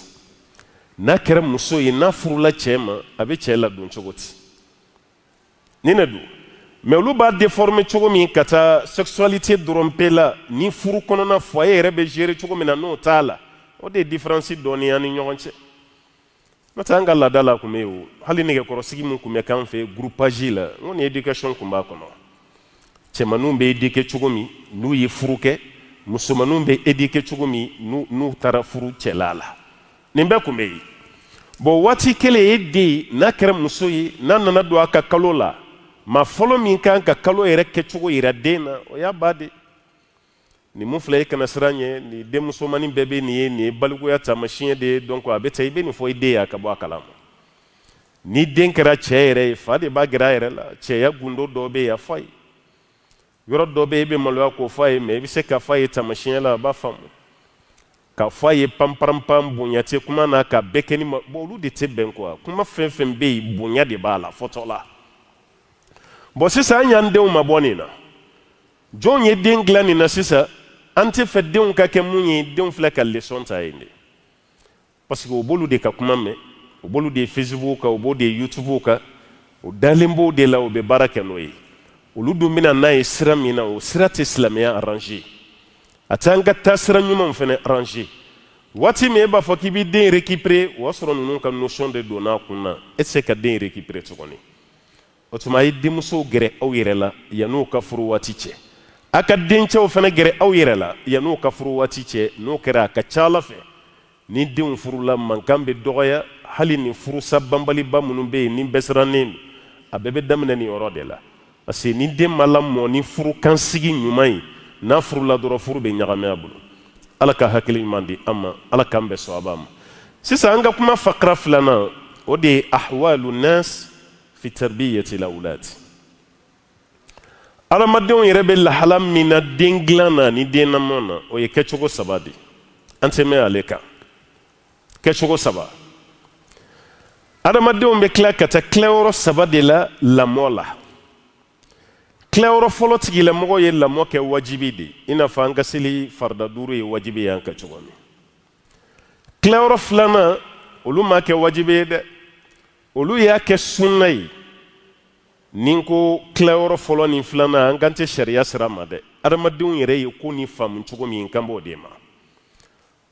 A: n'a kɛra muso ye n'a furula cɛ ma a bɛ cɛ ladon cogo di ni ne don mɛ olu b'a déformer cogo min ka taa sexualité dɔrɔn pe la ni furu kɔnɔna foyer yɛrɛ bɛ gérer cogo min na n'o t'a la o de ye différence dɔɔni y'an ni ɲɔgɔn cɛ mata an ka la dala bɛ hali nige min kun bɛ k'an fɛ gurupaji la n ko nin education kun b'a kɔnɔ cɛmanninw bɛ cogo n'u ye furu kɛ musomanninw bɛ eduquer cogo n'u n'u furu cɛla la nin bɛɛ kun bɛ yen bon waati n'a kɛra muso ye n'a nana don a ka kalo la maa fɔlɔ min kan ka kalo yɛrɛ kɛcogo yira na o ba de ni mun filɛ i kana siran ɲɛ nin denmusomanin bɛɛ bɛ ni ye nin ye balikuya taamasiyɛn de ye donc a bɛ tan i bɛ nin fɔ i den ye ka bɔ a kalama ni den kɛra cɛ yɛrɛ ye fa de b'a gɛrɛ a yɛrɛ la cɛya gundo dɔ be ya f'a ye yɔrɔ dɔ be yen i bɛ maloya k'o f'a ye mɛ i bɛ se k'a f'a ye taamasiyɛn la a b'a faamu k'a f'a ye panpanpan bonya tɛ kuma na ka bɛɛ kɛ ni ma bon olu de tɛ bɛn quoi kuma fɛn fɛn bɛ yen bonya de b'a la fɔtɔ la bon sisan an y'an denw mabɔ nin na jɔn ye den dilan nin na sisan an tɛ fɛ denw ka kɛ mun ye denw ka lesɔn ta yen parce que u b'olu de ka kuma mɛn u b'olu de facebook kan u b'o de youtube kan u dalen b'o de la u bɛ baara n'o ye olu dun bɛna n'a ye sira min o sira tɛ silamɛya arranger a t'an sira ɲumanw fana arranger waati min b'a fɔ k'i b'i den récupérer o y'a sɔrɔ ka notion de donna a kun na ka den récupérer tuguni o tuma a ye denmusow gɛrɛ aw yɛrɛ ka furu waati cɛ a ka dencɛw fana gɛrɛ aw yɛrɛ la yan'u ka furu waati cɛ n'o kɛra a ka ca ala fɛ ni denw furula mankan bɛ dɔgɔya hali ni furusa banbaliba minnu bɛ yen ni bɛɛ don a bɛɛ bɛ daminɛ nin yɔrɔ de la parce que ni den ma lamɔ ni furukansigi ɲuman ye n'a furula dɔrɔn furu bɛ ɲagami a bolo ala ka hakili ɲuman di an ma ala k'an bɛɛ sɔn a b'a ma sisan an ka kuma fakara filanan o de ye ahwalu nas fi tarbiyati lawulati adamadenw yɛrɛ bɛ lahala min na den na ni den lamɔ na o ye kɛcogo saba de an tɛ mɛn ale kan kɛcogo saba adamadenw bɛ kila ka taa tilayɔrɔ saba de la lamɔ la tilayɔrɔ fɔlɔ tigilamɔgɔ ye lamɔ kɛ wajibi de i n'a fɔ an ka seli farida duuru ye wajibi y'an kan cogo min tilayɔrɔ filanan olu m'a kɛ wajibi ye dɛ olu y'a kɛ sunna ye ni ko kilayɔrɔ fɔlɔ ni filanan an kan tɛ sariya sira ma dɛ adamadenw yɛrɛ ye ko nin faamu cogo min kan b'o de ma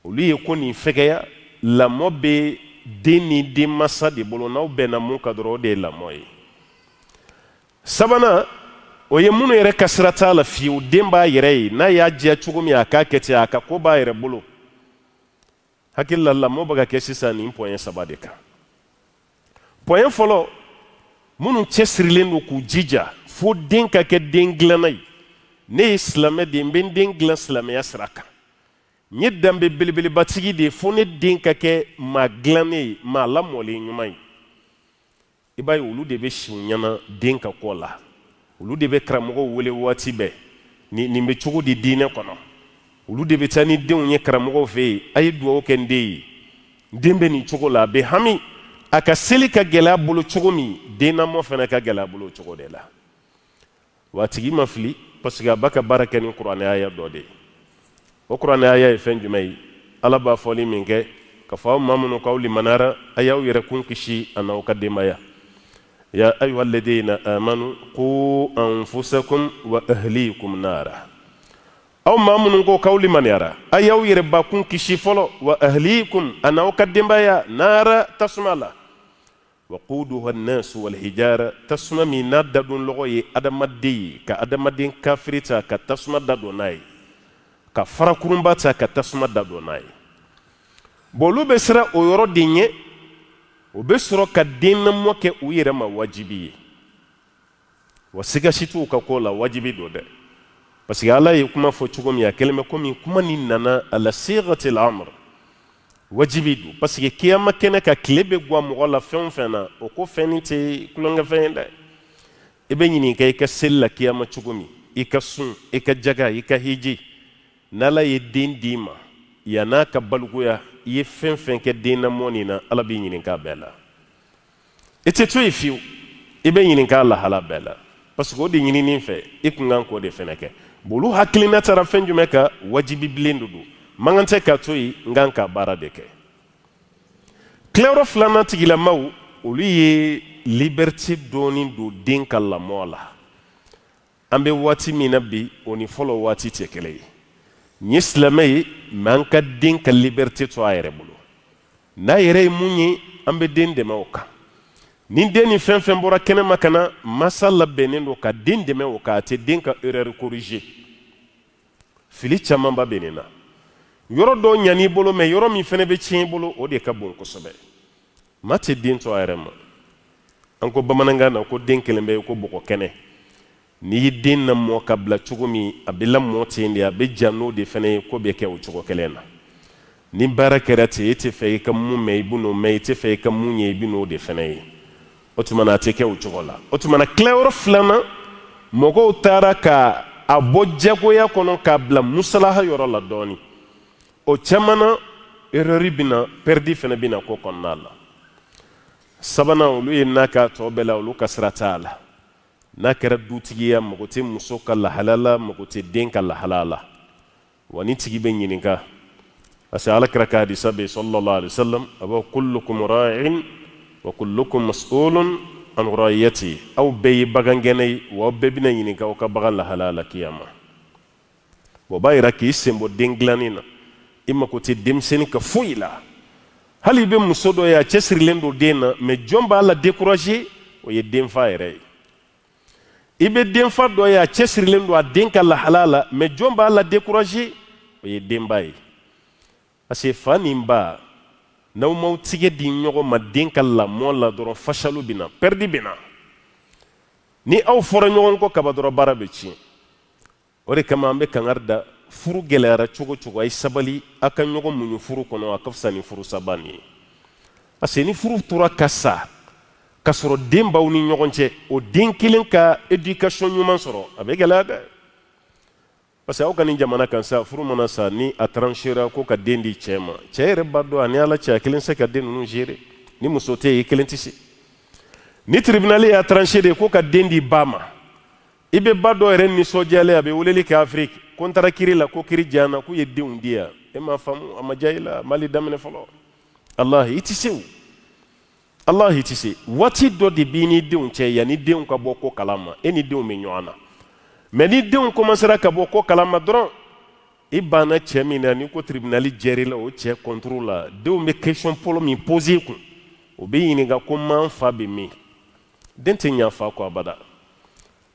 A: olu ye ko nin fɛgɛya lamɔ bɛ den ni denmansa de bolo n'aw bɛnna mun ka dɔrɔn o de ye lamɔ ye sabanan o ye minnu yɛrɛ ka sira t'a la fiyewu den b'a yɛrɛ ye n'a y'a diya cogo min a k'a kɛ ten a ka ko b'a yɛrɛ bolo hakili la lamɔ bɛ ka kɛ sisan nin pɔɲɛ saba de kan pɔɲɛ fɔlɔ minnu cɛsirilen do k'u jija fo den ka kɛ den dilanna ye ne ye silamɛ de n bɛ n den gilan silamɛya sira kan n ye danbe belebelebatigi de ye fo ne den ka kɛ maa dilannen ye maa lamɔlen ɲuman ye i b'a ye olu de bɛ si u ɲɛna den ka kɔ la olu de bɛ karamɔgɔw wele waati bɛɛ nin nin bɛ cogo di diinɛ kɔnɔ olu de bɛ taa ni denw ye karamɔgɔw fɛ yen a ye dugawu kɛ n den ye n den bɛ nin cogo la a bɛ hami a ka seli ka gɛlɛya bolo cogo min dennamɔ fana ka gɛlɛya bolo cogo de la wa a ma fili parce a ba ka baara kɛ ni aya dɔ de ye o kuranɛya ye fɛn jumɛn ye ala b'a fɔli min kɛ ka fɔ aw ma minnu k'aw limaniyara a y'aw yɛrɛ kun kisi a n'aw ka denbaya ya ayuha alladina amanu ku anfusakum wa ahlikum nara aw ma minnu ko k'aw limaniyara a y'aw yɛrɛ bakun kisi fɔlɔ wa ahlikum a n'aw ka denbaya nara tasuma la waquduha annasu walhijara tasuma min n'a dadon lɔgɔ ye adamaden ye ka adamaden kafiri ta ka tasuma dadon n'a ye ka farakurunba ta ka tasuma dadon n'a ye bɔn olu bɛ o yɔrɔ de ɲɛ o bɛ sɔrɔ ka dennamɔ kɛ u yɛrɛ ma ye wa ka ko la wajibi do dɛ parce ala ye kuma fɔ cogo min a kɛlen bɛ komi kuma ni nana ala sigatil amr wajibidu parce que kiyama kɛnɛ ka tile bɛ guwa mɔgɔ la fɛn o fɛn na o ko fɛn ni tɛ kulonkɛfɛn ye dɛ i bɛ ɲininka i ka seli la kiyama cogo min i ka sun i ka jaga i ka hiji n'ala ye den d'i ma yann'a ka balikuya i ye fɛn fɛn kɛ den na mɔni na ala b'i ɲininka a bɛɛ eh la i tɛ to yen fiyewu i bɛ ɲininka a lahala bɛɛ la parce que o de ɲinini fɛ i kun kan k'o de fɛnɛ kɛ bon olu hakilina taara fɛn jumɛn kan wajibi bilen de don man ka to yen n ka baara de kɛ tilayɔrɔ filanan tigilamaw olu ye liberté dɔɔni don den ka lamɔ la an bɛ waati min na bi o ni fɔlɔ waati tɛ kelen ye n ye silamɛ ye mɛ an ka den ka liberté to a yɛrɛ bolo n'a yɛrɛ ye mun ye an bɛ den dɛmɛ o kan ni den ni fɛn fɛn bɔra kɛnɛma ka na masa labɛnnen don ka den dɛmɛ o kan a tɛ den ka erreur corriger fili camanba bɛ nin na yoro do ɲan'i bolo mɛ yɔrɔ min fɛnɛ be tiɲɛ bolo o de ka bon kosɛbɛ ma tɛ den to a yɛrɛ ma an ko bamanankan na ko den kelen bɛ ko bɔgɔ kɛnɛ n'i y'i den lamɔ ka bila cogo min a bɛ lamɔ ten de a bɛ ja n'o de fɛnɛ ye ko bɛ kɛ o cogo kelen na ni baara kɛra ten e tɛ fɛ i ka mun mɛn i bɛ n'o mɛn i tɛ fɛ i ka mun ye i bɛ de fɛnɛ ye o tuma na a tɛ kɛ o cogo la o tuma na tilayɔrɔ filanan mɔgɔw taara ka a bɔ diyagoya kɔnɔ k'a bila musalaha yɔrɔ la dɔɔnin o caman na erreur bina perdi fana bina ko kɔnɔna la sabanan olu ye n'a k'a tɔ bɛɛ la olu ka sira t'a la n'a kɛra dutigiya mago tɛ muso ka lahala la mago tɛ den ka lahala la wa ni tigi bɛ ɲininka parce que alakira ka hadisa bɛ sallallahu alaihi wasallam a b'a kullukum ra'in wa kullukum mas'ulun an ra'iyati aw bɛɛ ye bagan gɛnɛ ye wa aw bɛɛ bɛna ɲininka aw ka bagan lahala la kiyama o b'a yira k'i sen bɔ den dilanni na i mako tɛ denmisɛnnin ka foyi hali i bɛ muso dɔ ye a cɛsirilen don la décourager o ye denfa yɛrɛ ye i bɛ denfa dɔ ye a cɛsirilen la mɛ jɔn b'a la décourager o ye denba ye parce que fa ni ba di ɲɔgɔn ma den la dɔrɔn fasalo bɛ na pɛridi bɛ ni aw fɔra ɲɔgɔn kɔ kaba dɔrɔn baara kama an bɛ furu gɛlɛyara cogo cogo a ye sabali a ka ɲɔgɔn muɲu furu kɔnɔ a ka fisa ni furu saba nin ye parce ni furu tora ka sa ka sɔrɔ den baw ni ɲɔgɔn cɛ o den kelen ka éducation ɲuman sɔrɔ a bɛ gɛlɛya dɛ parce que aw ka jamana kan sa furu mana sa ni a tranchera ko ka den di cɛ ma yɛrɛ b'a dɔ ani ala cɛ a kelen se ka den nunu gérer ni muso tɛ yen i kelen tɛ se ni tribunal y'a tranché de ko ka den di ba ma i bɛ ba dɔ yɛrɛ nisɔndiyalen a bɛ weleli kɛ afiriki ko n taara kiri la ko kiri jana ko ye denw di e m'a faamu a ma diya i la mali daminɛ fɔlɔ alahi i ti se o alahi i ti se waati dɔ de b'i ni denw cɛ yanni denw ka bɔ ko kalama e ni denw bɛ ɲɔgɔn na mɛ ni denw komansera ka bɔ ko kalama dɔrɔn i banna cɛ min na n'i ko tiribinali jɛr'i la o cɛ kɔntoro la denw bɛ question fɔlɔ min posé kun o bɛ ɲininka ko n ma n fa bɛ min den tɛ ɲɛ fa kɔ abada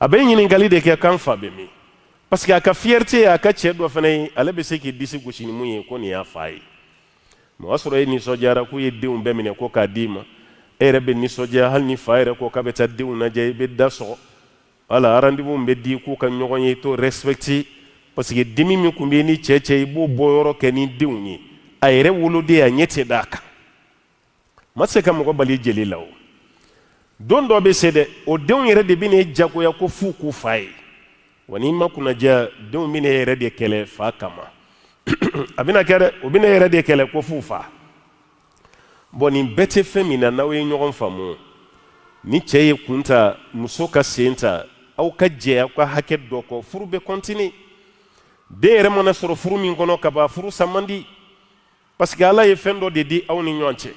A: abenyi ɲini kali de kɛ kan fa bɛ min parce que a fierté a ka cɛ dɔ fana ye ale bɛ se k'i disi gosi ni mun ye ko nin y'a fa ye mɛ o y'a sɔrɔ e nisɔndiyara k'u ye denw bɛɛ ko k'a d'i ma e yɛrɛ bɛ nisɔndiya hali ni fa ko k'a bɛ taa denw lajɛ i wala rendez-vous min di k'u ka ɲɔgɔn ye respecti t'o parce que dimi min tun ni cheche ibu boyoro keni di yɔrɔ kɛ wulu di ye a yɛrɛ woloden a bali jeli la don dɔ bɛ se dɛ o denw yɛrɛ de bɛna jagoya ko f'u k'u fa ye wa n'i ma kunnaja denw bɛna e yɛrɛ de kɛlɛ fa kama a bɛna kɛ dɛ o bɛna e yɛrɛ de kɛlɛ ko f'u fa bɔn nin bɛɛ tɛ fɛn min na n'aw ye ɲɔgɔn faamu ni cɛ ye kun ta muso ka sen ta aw ka jɛ aw ka hakɛ dɔ kɔ furu bɛ kɔntine den yɛrɛ mana sɔrɔ furu min kɔnɔ ka ban furu sa man di parce que ala ye fɛn dɔ de di aw ni ɲɔgɔn cɛ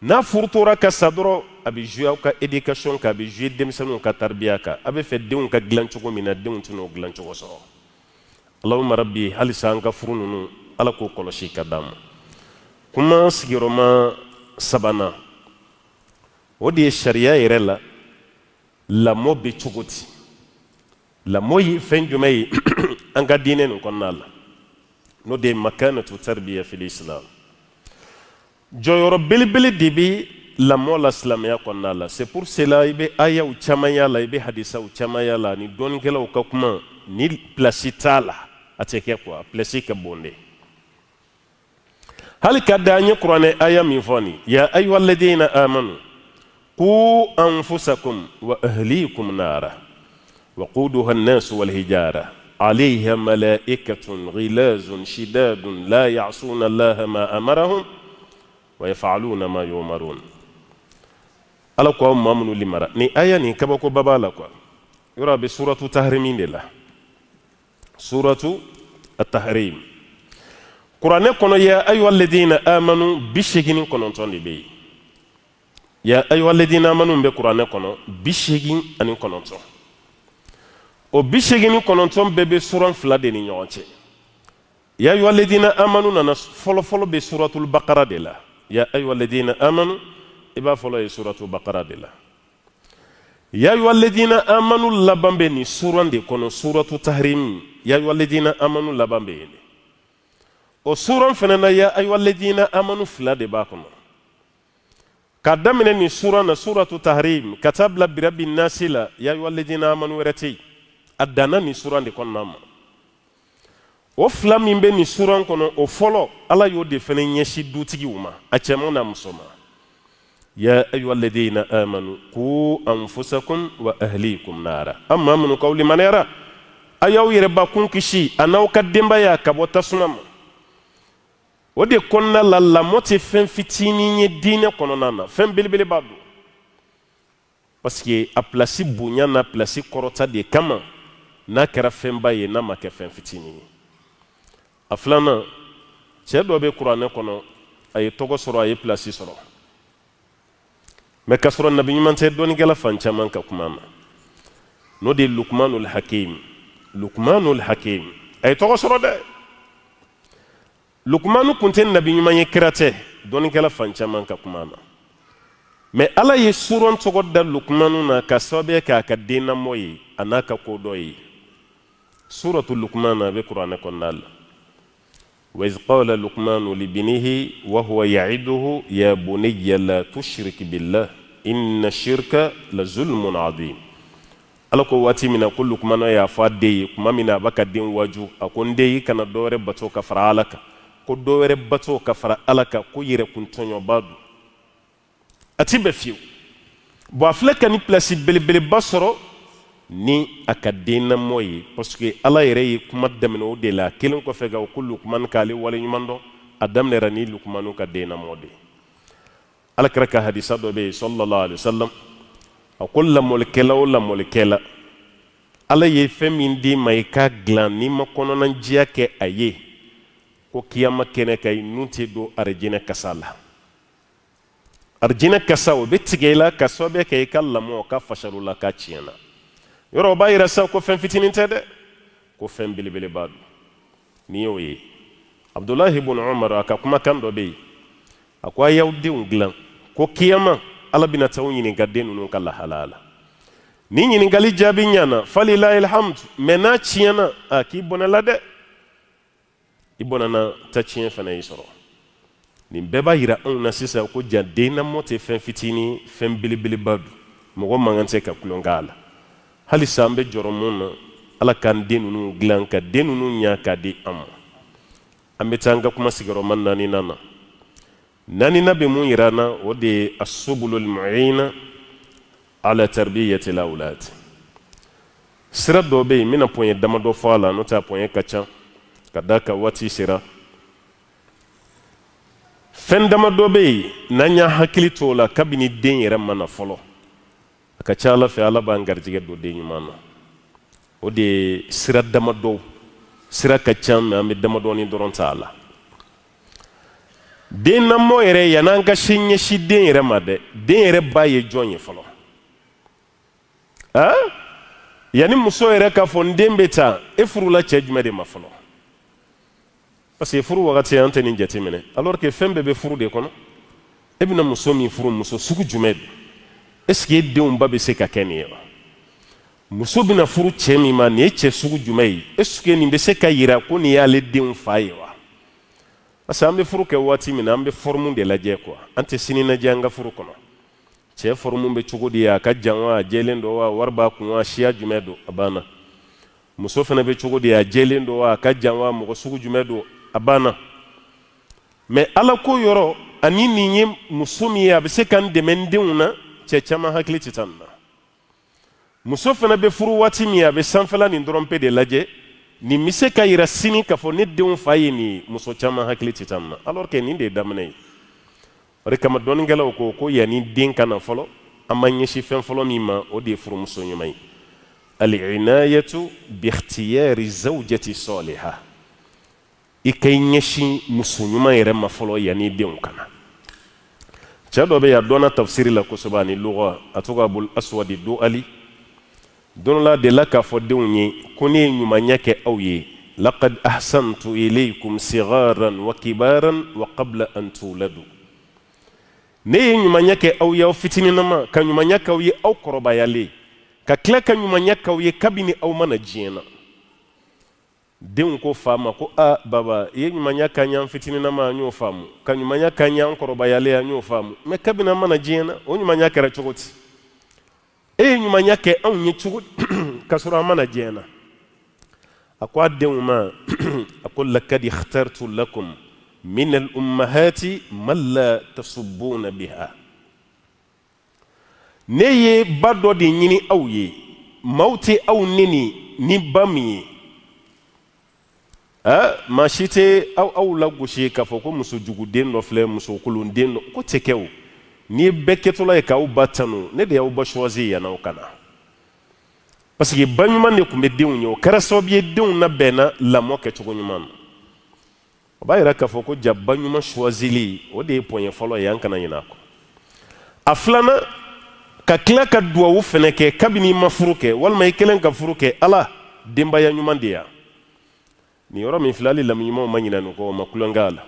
A: n'a furu tora ka sa dɔrɔn a bɛ zuwe aw ka éducation kan a bɛ zuwe denmisɛnninw ka tarbiyya kan a bɛ fɛ denw ka dilan cogo min na denw tɛn'o dilan cogo sɔrɔ alahuma rabi halisa an ka furu ninnu ala k'o kɔlɔsi ka d'an ma kuma sigiyɔrɔma sabanan o de ye sariya yɛrɛ la lamɔ bɛ cogo di lamɔ ye fɛn jumɛn ye an ka diinɛ nin kɔnɔna la n'o de ye makanatu tarbiya fil islam jɔyɔrɔ belebele de bɛ lamɔ la silamɛya kɔnɔna la c'est pour cela i bɛ ayaw caman y'a la i bɛ hadisaw caman y'a la ni dɔnnikɛlaw ka kuma ni pilasi t'a la a tɛ kɛ quoi pilasi ka bon hali ka da an ye kuranɛ aya min fɔ nin ya ayiwa ladina amanu ku anfusakum wa ahlikum nara wa quduha an-nas wal hijara عليها ملائكة غلاز شداد لا يعصون الله ما أمرهم ويفعلون ما يؤمرون ala ko aw maa minnu limara nin aya nin kabakoba b'a la kuwa yɔrɔ a bɛ suratu tahrimi de la suratu atahrim kuranɛ kɔnɔ ya ayyuhalladhina amanu bi seegin kɔnɔntɔn de bɛ yen ya ayyuhalladhina amanu bɛ kuranɛ kɔnɔ bi seegin ani kɔnɔntɔn o bi seegin kɔnɔntɔn bɛɛ bɛ suran fila de ni ɲɔgɔn cɛ ya ayyuhalladhina amanu nana fɔlɔfɔlɔ bɛ suratul bakara de la ya ayyuhalladhina amanu iba folo fɔlɔ ye suratu bakara de la yayuwaledina amanu laban bɛ nin suran de kono suratu tahrim yayuwaledina amanu laban bɛ yen de o suran fana na ya yayuwaledina amanu fila de b'a kɔnɔ ka daminɛ nin suran na suratu tahrim ka taa bila birabi nasi la yayuwaledina amanu wɛrɛ tɛ yen a danna nin suran de kɔnɔna ma o fila min bɛ nin suran kɔnɔ o fɔlɔ ala y'o de fana ɲɛsin dutigiw ma a cɛman n'a musoman يا أيها الذين آمنوا قوا أنفسكم وأهليكم نارا أما من قول من يرى أيو يربكم كشي أنا أقدم بيا كبوتا سنم ودي كنا للموت فن فتيني دين كوننا فن بلبل بادو parce que a place bonya na place de kama n'a kɛra fɛnba ye n'a ma kɛ fɛn fitinin ye a filanan cɛ dɔ bɛ kuranɛ kɔnɔ a ye tɔgɔ sɔrɔ a ye sɔrɔ mɛ k'a sɔrɔ nabiɲuman tɛ dɔɔnikɛla fan caman ka kuma ma n'o de ye lukmanul hakim lukmanul hakim a ye tɔgɔ sɔrɔ dɛ lukumanu kun tɛ nabiɲuman ye kira tɛ dɔɔnikɛla fan caman ka kuma ma mɛ ala ye suran tɔgɔ da lukumanu na ka sababuya kɛ ka dennamɔ ye a n'a ka kodɔ ye suratu lukumana a bɛ kuranɛ kɔnɔna la وإذ قال لقمان لابنه وهو يعده يا بني لا تشرك بالله إن الشرك لظلم عظيم ala ko waati min na ko lukumana y'a fɔ a den ye kuma min na a b'a ka den waju a ko n den i kana dɔ wɛrɛ bato ka fara ala kan ko dɔ wɛrɛ bato ka fara ala kan ko yɛrɛkuntɔɲɔba don a ti bɛn fiyewu bɔn a filɛ ka nin pilasi belebeleba sɔrɔ ni a ka den lamɔ ye parce que ala yɛrɛ ye kuma daminɛ o de la kelen kɔfɛ ka ko lukumani k'ale waleɲuman dɔn a daminɛra ni lukumanu ka den lamɔ de ye ala kɛra ka hadisa dɔ be yen sallallahu alaihi wasallam a ko lamɔlikɛla o lamɔlikɛla ala ye fɛn min d'i ma i ka dilan n'i ma kɔnɔnajɛya kɛ a ye ko kiyama kɛnɛ kan i nun tɛ don arijinɛ kasa la arijinɛ kasa o bɛ tigɛ i la ka sababuya kɛ i ka lamɔ ka fasar'o la ka tiɲɛ yɔrɔ o b'a yira sisan ko fɛn fitinin tɛ dɛ ko fɛn belebeleba don ni y'o ye abdulahi ibn umar a ka kumakan dɔ bɛ yen a ko a y'aw denw dilan ko kiyama ala bɛna taa aw ɲininka den ninnu ka lahala la ni ɲininkali jaabi ɲana falilahi alhamdu mɛ n'a tiɲɛna a k'i bɔnɛ la dɛ i bɔnɛna ta tiɲɛ fana y'i sɔrɔ nin bɛɛ b'a yira anw na sisan ko ja den lamɔ tɛ fɛn fitinin fɛn belebeleba don mɔgɔ man kan tɛ ka kulon k'a la halisa an bɛ jɔrɔ mun na ala k'an den ninnu dilan ka den ninnu ɲa k'a di an ma an bɛ taa an ka kuma sigiyɔrɔma naaninan na naaninan bɛ mun yira o de ye asubulul ala tarbiyati lawulati sira dɔ bɛ yen n bɛna pɔnɲɛ damadɔ fɔ a la n'o tɛ a pɔnɲɛ ka ca ka d'a kan waati sera fɛn damadɔ bɛ yen n'an y'an hakili to la kabini den yɛrɛ ma fɔlɔ a ka ca ala fɛ ala b'an garijɛgɛ don den ɲuman na o de ye sira damadɔw sira ka ca mɛ an bɛ damadɔni dɔrɔn ta a la den lamɔ yɛrɛ yann'an ka se ɲɛsin den yɛrɛ ma dɛ den yɛrɛ ba ye jɔn ye fɔlɔ han yanni muso yɛrɛ k'a fɔ n den bɛ taa e furula cɛ jumɛn de ma fɔlɔ parce que furu wagati an tɛ nin jate alors que fɛn bɛɛ bɛ furu de kɔnɔ e bɛna muso min furu muso sugu jumɛn don esike denw ba bɛ se ka kɛ nin ye wa muso bɛna furu cɛ min ma nin ye cɛ sugu jumɛn ye esike nin bɛ se ka yira ko nin y'ale denw fa ye wa parce que an bɛ furu kɛ waati min na an bɛ fɔrɔmu de lajɛ kuwa an tɛ sini lajɛ an ka furu kɔnɔ cɛ fɔrɔmu bɛ cogo di a ka jan wa a jɛlen don wa wari b'a kun wa siya jumɛn don a banna muso fana bɛ cogo di a jɛlen don wa a ka jan wa mɔgɔ sugu jumɛn don a banna mɛ ala ko yɔrɔ ani nin ye muso min ye a bɛ se ka n dɛmɛ n denw na cɛ caman hakili tɛ taa nin na muso fana bɛ furu waati min a bɛ sanfɛla nin de laje ni bɛ se ka sini k'a fɔ ne denw fa ye muso chama hakli tɛ taa alors que ni de damne daminɛ ye o de ko ko yanni den ka na fɔlɔ an shi fem folo mi ma o de furu muso ɲuman ye al-inayatu bi ikhtiyari zawjati salihah i ka i ɲɛsin muso ɲuman yɛrɛ ma fɔlɔ yanni denw ka cɛ dɔ bɛ dona a dɔnna tafsiri la kosɛbɛ ani lugha a tɔgɔ abul aswadi ali don la delila k'a fɔ denw ye ko ne ye ɲumanɲɛ kɛ aw ye laqad ahsantu ilaykum sigaran wa kibaran wa qabla an tuladu ne ye ɲumanɲɛ kɛ aw ye aw fitininama ka ɲumanɲɛ k'aw ye aw kɔrɔbayalen ka tila ka ɲumanɲɛ k'aw ye kabini aw mana diɲɛ na denw ko um fama ko a ah, baba i ye ɲumanya ka ɲa ma y'o faamu ka ɲumanya ka ɲa n kɔrɔbayaleya y'o faamu mɛ kabini an mana diɲɛ o ɲumanya kɛra cogo ti e ye ɲumanya kɛ anw ye cogo ka sɔrɔ an mana diɲɛ a ko a denw ma a ko lakad ikhtartu lakum min alummahati man la tasubuna biha ne ye ba dɔ de ɲini aw ye maaw tɛ aw neni ni ba min ye ha maa si tɛ aw aw lagosi k'a fɔ ko musojuguden dɔ filɛ musokolonden dɔ ko tɛ kɛ o n'i ye bɛɛ kɛtɔla ye k'aw ba tanu ne de y'aw ba suwaze yann'aw ka na parce que ba ɲuman de tun bɛ denw ye o kɛra sababu ye denw labɛnna lamɔ kɛcogo ɲuman na o b'a yira k'a fɔ ko ja ba ɲuman suwazeli o de ye pɔnyɛ fɔlɔ ye an kana ɲin'a kɔ a filanan ka tila ka duwawu fɛnɛ kɛ kabini i ma furu kɛ walima i kelen ka furu kɛ ala denbaya ɲuman de yan ni yɔrɔ min filɛ hali lamuɲumanw ma ɲinɛ nin kɔ o ma kulonkɛ a la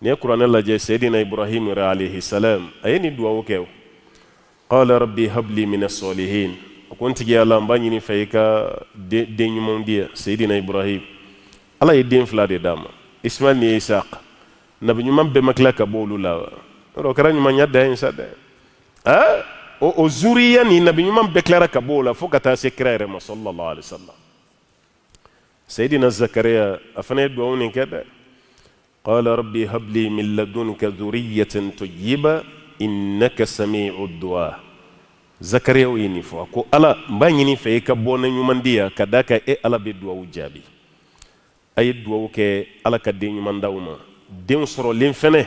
A: n'i ye kuranɛ lajɛ seyidina ibrahim ra alayhi salam a ye nin duwawu kɛ o qala rabbi habli min as-salihin a ko n tigi ala n b'a ɲini fɛ i ka den ɲumanw di yan seyidina ibrahim ala ye den fila de d'a ma ismail ni isaac nabi ɲuman bɛɛ ma tila ka bɔ olu la wa o kɛra ɲumanya da ye sa dɛ o zuriya ni nabi ɲuman bɛɛ tilara ka bɔ o la fo ka taa se kira yɛrɛ ma sallallahu alayhi wasallam سيدنا زكريا أفنيت بعوني كذا قال ربي هب لي من لدنك ذرية طيبة إنك سميع الدعاء زكريا ويني فو أكو ألا مبانيني فيك بونا يمن ديا كداك إيه ألا بدعاء جابي أي دعاء كي ألا كدين يمن داوما دين صرو لين فنه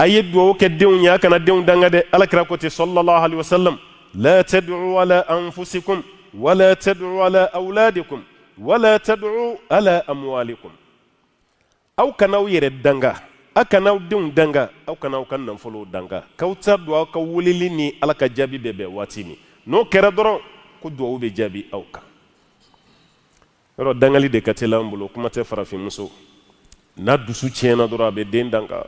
A: أي دعاء كدين يا كنا دين دعنا ألا كراكوتي صلى الله عليه وسلم لا تدعوا على أنفسكم ولا تدعوا على أولادكم wala tad'u ala amwalikum aw kanaw yɛrɛ danga aw kanaw denw danga aw kan'aw ka nafolow danga k'aw ta don aw ka weleli ni ala ka jaabi bɛ bɛn waati min n'o kɛra dɔrɔn ko duwawu bɛ jaabi aw kan yɔrɔ dangali de ka teli an bolo kuma tɛ farafin muso n'a dusu tiɲɛna dɔrɔn a bɛ den danga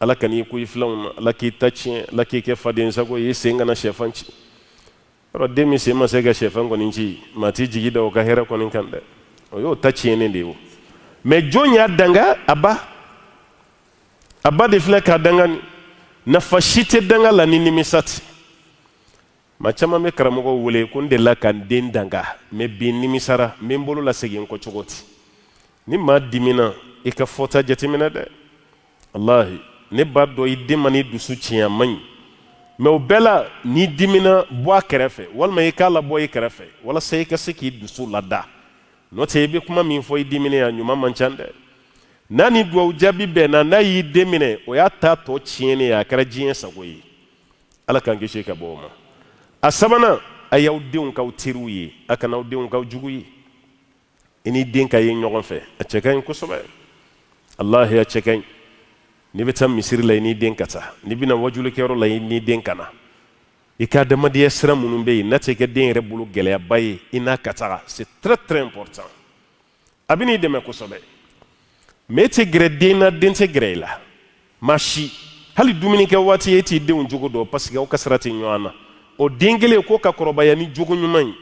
A: ala kan'i ko i filanw na ala k'i ta tiɲɛ ala k'i kɛ faden sago ye i sen kana shɛfan ci yɔrɔ den min sen ma se ka sɛfan kɔni ci maa t'i jigi da o ka hɛrɛ kɔni kan dɛ o y'o ta tiɲɛnen de ye o mɛ jɔn y'a danga a ba a ba de filɛ k'a danga nin nafa si tɛ danga la ni nimisa tɛ maa caman bɛ karamɔgɔw wele ko n delila ka n den danga mɛ bi n nimisara n bɛ n bolo lasegin n kɔ cogo di ni maa dimina i ka fɔta jateminɛ dɛ alahi ne b'a dɔn i den ma n'i dusu tiɲɛ a man ɲi mɛ o bɛɛ la n'i dimina bɔ a kɛrɛfɛ walima i k'a labɔ i kɛrɛfɛ walasa i ka se k'i dusu lada n'o tɛ i bɛ kuma min fɔ i dimina yan ɲuman man ca dɛ n'a ni duwawu jaabi bɛnna n'a y'i den minɛ o y'a ta tɔ tiɲɛni ye a kɛra diɲɛ sago ye ala k'an kisi ka bɔ o ma a sabanan a y'aw denw k'aw teriw ye a kana aw denw k'aw jugu ye i n'i den ka ye ɲɔgɔn fɛ a cɛ ka ɲi kosɛbɛ alahi a cɛ ka ɲi n'i bɛ taa misiri la i n'i den ka taa n'i bɛna wajulikɛyɔrɔ la i n'i den ka na i ka adamadenya sira minnu bɛ yen n'a tɛ i ka den yɛrɛ bolo gɛlɛyaba ye i n'a ka taga c'est très très important a bɛ n'i dɛmɛ kosɛbɛ mɛ e tɛ gɛrɛ den na den tɛ gɛrɛ i la maa si hali dumunikɛ waati e t'i denw jogo dɔn parce que aw ka sira tɛ ɲɔgɔn na o den kelen k'o ka kɔrɔbaya ni jogo ɲuman ye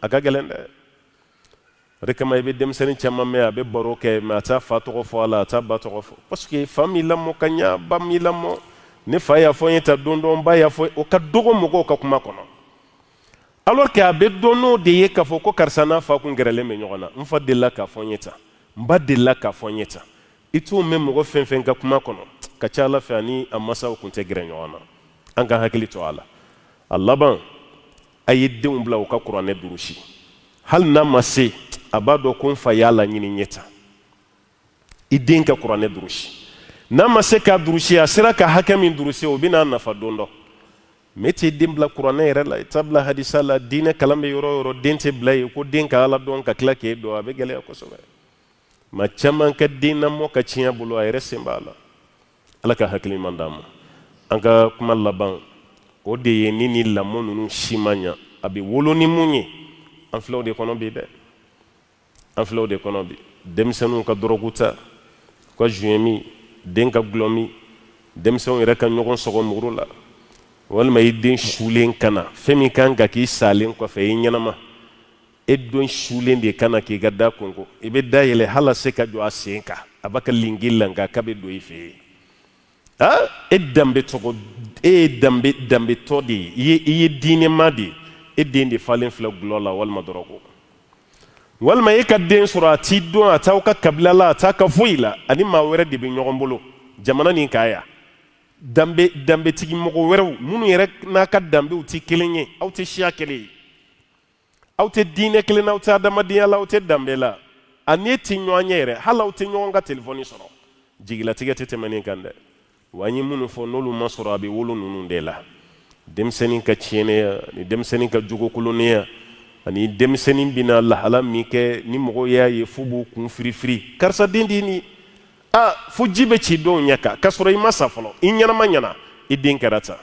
A: a ka gɛlɛn dɛ o de i bɛ denmisɛnnin caman mɛn a bɛ baro kɛ mɛ a t'a fa tɔgɔ fɔ a la a t'a ba tɔgɔ fɔ parce fa m'i lamɔ ka ɲa ba m'i lamɔ ne fa y'a fɔ ye ta don dɔ ba y'a fɔ o ka dɔgɔ mɔgɔw ka kuma kɔnɔ alors que a bɛ dɔn n'o de ye k'a fɔ ko karisa n'a fa kun gɛrɛlen bɛ ɲɔgɔn na n fa delila k'a fɔ ye tan n ba delila k'a fɔ ye tan i t'o mɛn mɔgɔ fɛn fɛn ka kuma kɔnɔ ka ca ala fɛ ani a masaw kun tɛ gɛrɛ ɲɔgɔn na an ka hakili to a la a laban a ye denw bila u ka kuranɛ durusi hali n'a ma se a b'a dɔn ko n fa y'a laɲini ɲɛ ta i den ka kuranɛ durusi n'a ma se k'a durusi a sera ka hakɛ min durusi o bɛna a nafa don dɔ mɛ t'i den bila kuranɛ yɛrɛ la i t'a bila hadisa la diinɛ kalan bɛ yɔrɔ o yɔrɔ den tɛ bila yen ko den ka ala dɔn ka tila k'e dɔn a bɛ gɛlɛya kosɛbɛ ma caman ka den lamɔ ka tiɲɛ bolo a yɛrɛ sen b'a la ala ka hakili ɲuman d'a ma an ka kuma laban o de ye ni ni lamɔ ninnu si ma ɲa a bɛ wolo ni mun ye an filaw de kɔnɔ bi dɛ an filɛ o de kɔnɔ bi denmisɛnninw ka dɔrɔguta u ka zuyɛnmi den ka gulɔmi denmisɛnw yɛrɛ ka ɲɔgɔn sɔgɔ muguro la walima i den sulen ka fɛn min kan ka k'i salen kɔfɛ i ɲɛnama e don sulen de kana k'i ka da konko i bɛ da yɛlɛ hali se ka jɔ a sen kan a b'a ka linki lanka k'a bɛ don i fɛ yen ah e danbe tɔgɔ e ye danbe danbetɔ de ye i ye i ye diinɛma de ye e den de falen filɛ gulɔ la walima dɔrɔn walima e ka den sɔrɔ a t'i dɔn a t'aw ka kabila la a t'a ka foyi la ani maa wɛrɛ de bɛ ɲɔgɔn bolo jamana nin kan yan danbe danbetigi mɔgɔ wɛrɛw minnu yɛrɛ n'a ka danbew tɛ kelen ye aw tɛ siya kelen ye aw tɛ diinɛ kelen na aw tɛ adamadenya la aw tɛ danbe la ani e tɛ ɲɔgɔn ɲɛ yɛrɛ hali aw tɛ ɲɔgɔn ka telefɔni sɔrɔ jigilatigɛ tɛ tɛmɛ nin kan dɛ wa an ye minnu fɔ n'olu ma sɔrɔ a bɛ wolo ninnu de la denmisɛnnin ka tiɲɛniya ni denmisɛnnin ka jogokoloniya ani denmisɛnnin bɛna lahala min kɛ ni mɔgɔ y'a ye fo b'o kun firifiri karisa den di ni a fo ji bɛ ci dɔw ɲɛ kan k'a sɔrɔ i ma sa fɔlɔ i ɲɛnama ɲɛna i den kɛra ta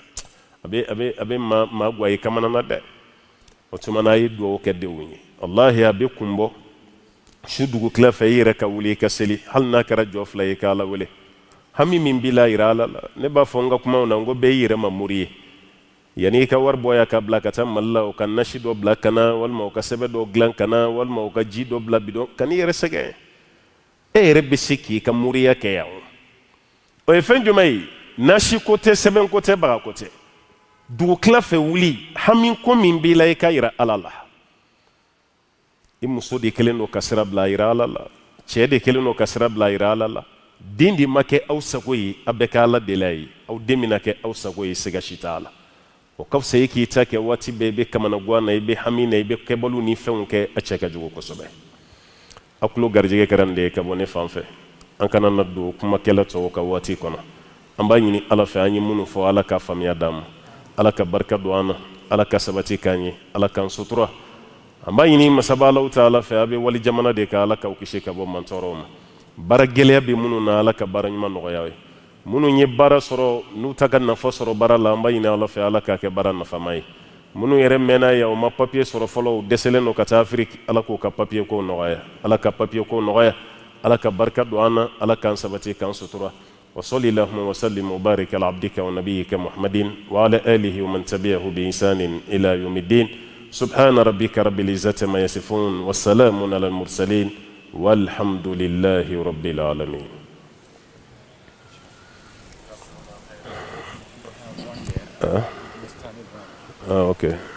A: a bɛ a bɛ a bɛ maa maa kamana na dɛ o tuma na a ye duwawu kɛ denw ye walahi a bɛ kun bɔ su dugutila fɛ i yɛrɛ ka wuli i ka seli hali n'a kɛra jɔ fila ye i ka wele hami min b'i la yira ala la ne b'a fɔ n ka kumaw na n ko bɛɛ y'i yɛrɛ ma mori ye yani ka war boya ka bla ka tam mali la o kan nashi do bla kana wal ma o ka sebe do glan kana wal ma o ka ji do bla bidon ka yere sege e yɛrɛ bɛ ka muriya ke yan o o ye fɛn nashi kote nasi kote tɛ kote du kla fe wuli hamin ko min b'i la i e ka yira ala la i e muso de kelen don ka sira bla a yira ala la cɛɛ de kelen don ka sira bla a yira ala la den ma kɛ aw sago ye a ala de la ye aw den bɛna kɛ aw sago ye sɛgɛ si ka fisa i k'i ta kɛ waati bɛɛ i bɛ kamanaguwa na i bɛ hami na i bɛ kɛbaliw ni fɛnw kɛ a cɛ ka jugu kosɛbɛ a tulo garijɛgɛ kɛra nin de ye ka bɔ ne fan fɛ an kana na don kumakɛla tɔw ka waati kɔnɔ an b'a ɲini ala fɛ an ye minnu fɔ ala ka faamuya d'an ma ala ka barika don an na ala ka sabati k'an ye ala k'an sutura an b'a ɲini masaba ta ala fɛ a bɛ wali jamana de kan ala k'aw kisi ka bɔ mantɔɔrɔw ma baara gɛlɛya bɛ minnu na ala ka baara ɲuman nɔgɔya ye munu ñi bara soro nu taga na fa soro bara la mbay ne Allah fi ala ka ke bara na fa may munu yere mena yow ma papier soro folo deseleno no kata afrique ala ko ka papier ko no waya ala papier ko no waya ala barka do ana ala sabati kan sutura wa salli allahumma wa sallim wa barik abdika wa nabiyyika muhammadin wa ala alihi wa man tabi'ahu bi insanin ila yumidin سبحان ربك رب العزة ما يصفون وسلام على المرسلين والحمد لله رب العالمين Uh, oh, okay.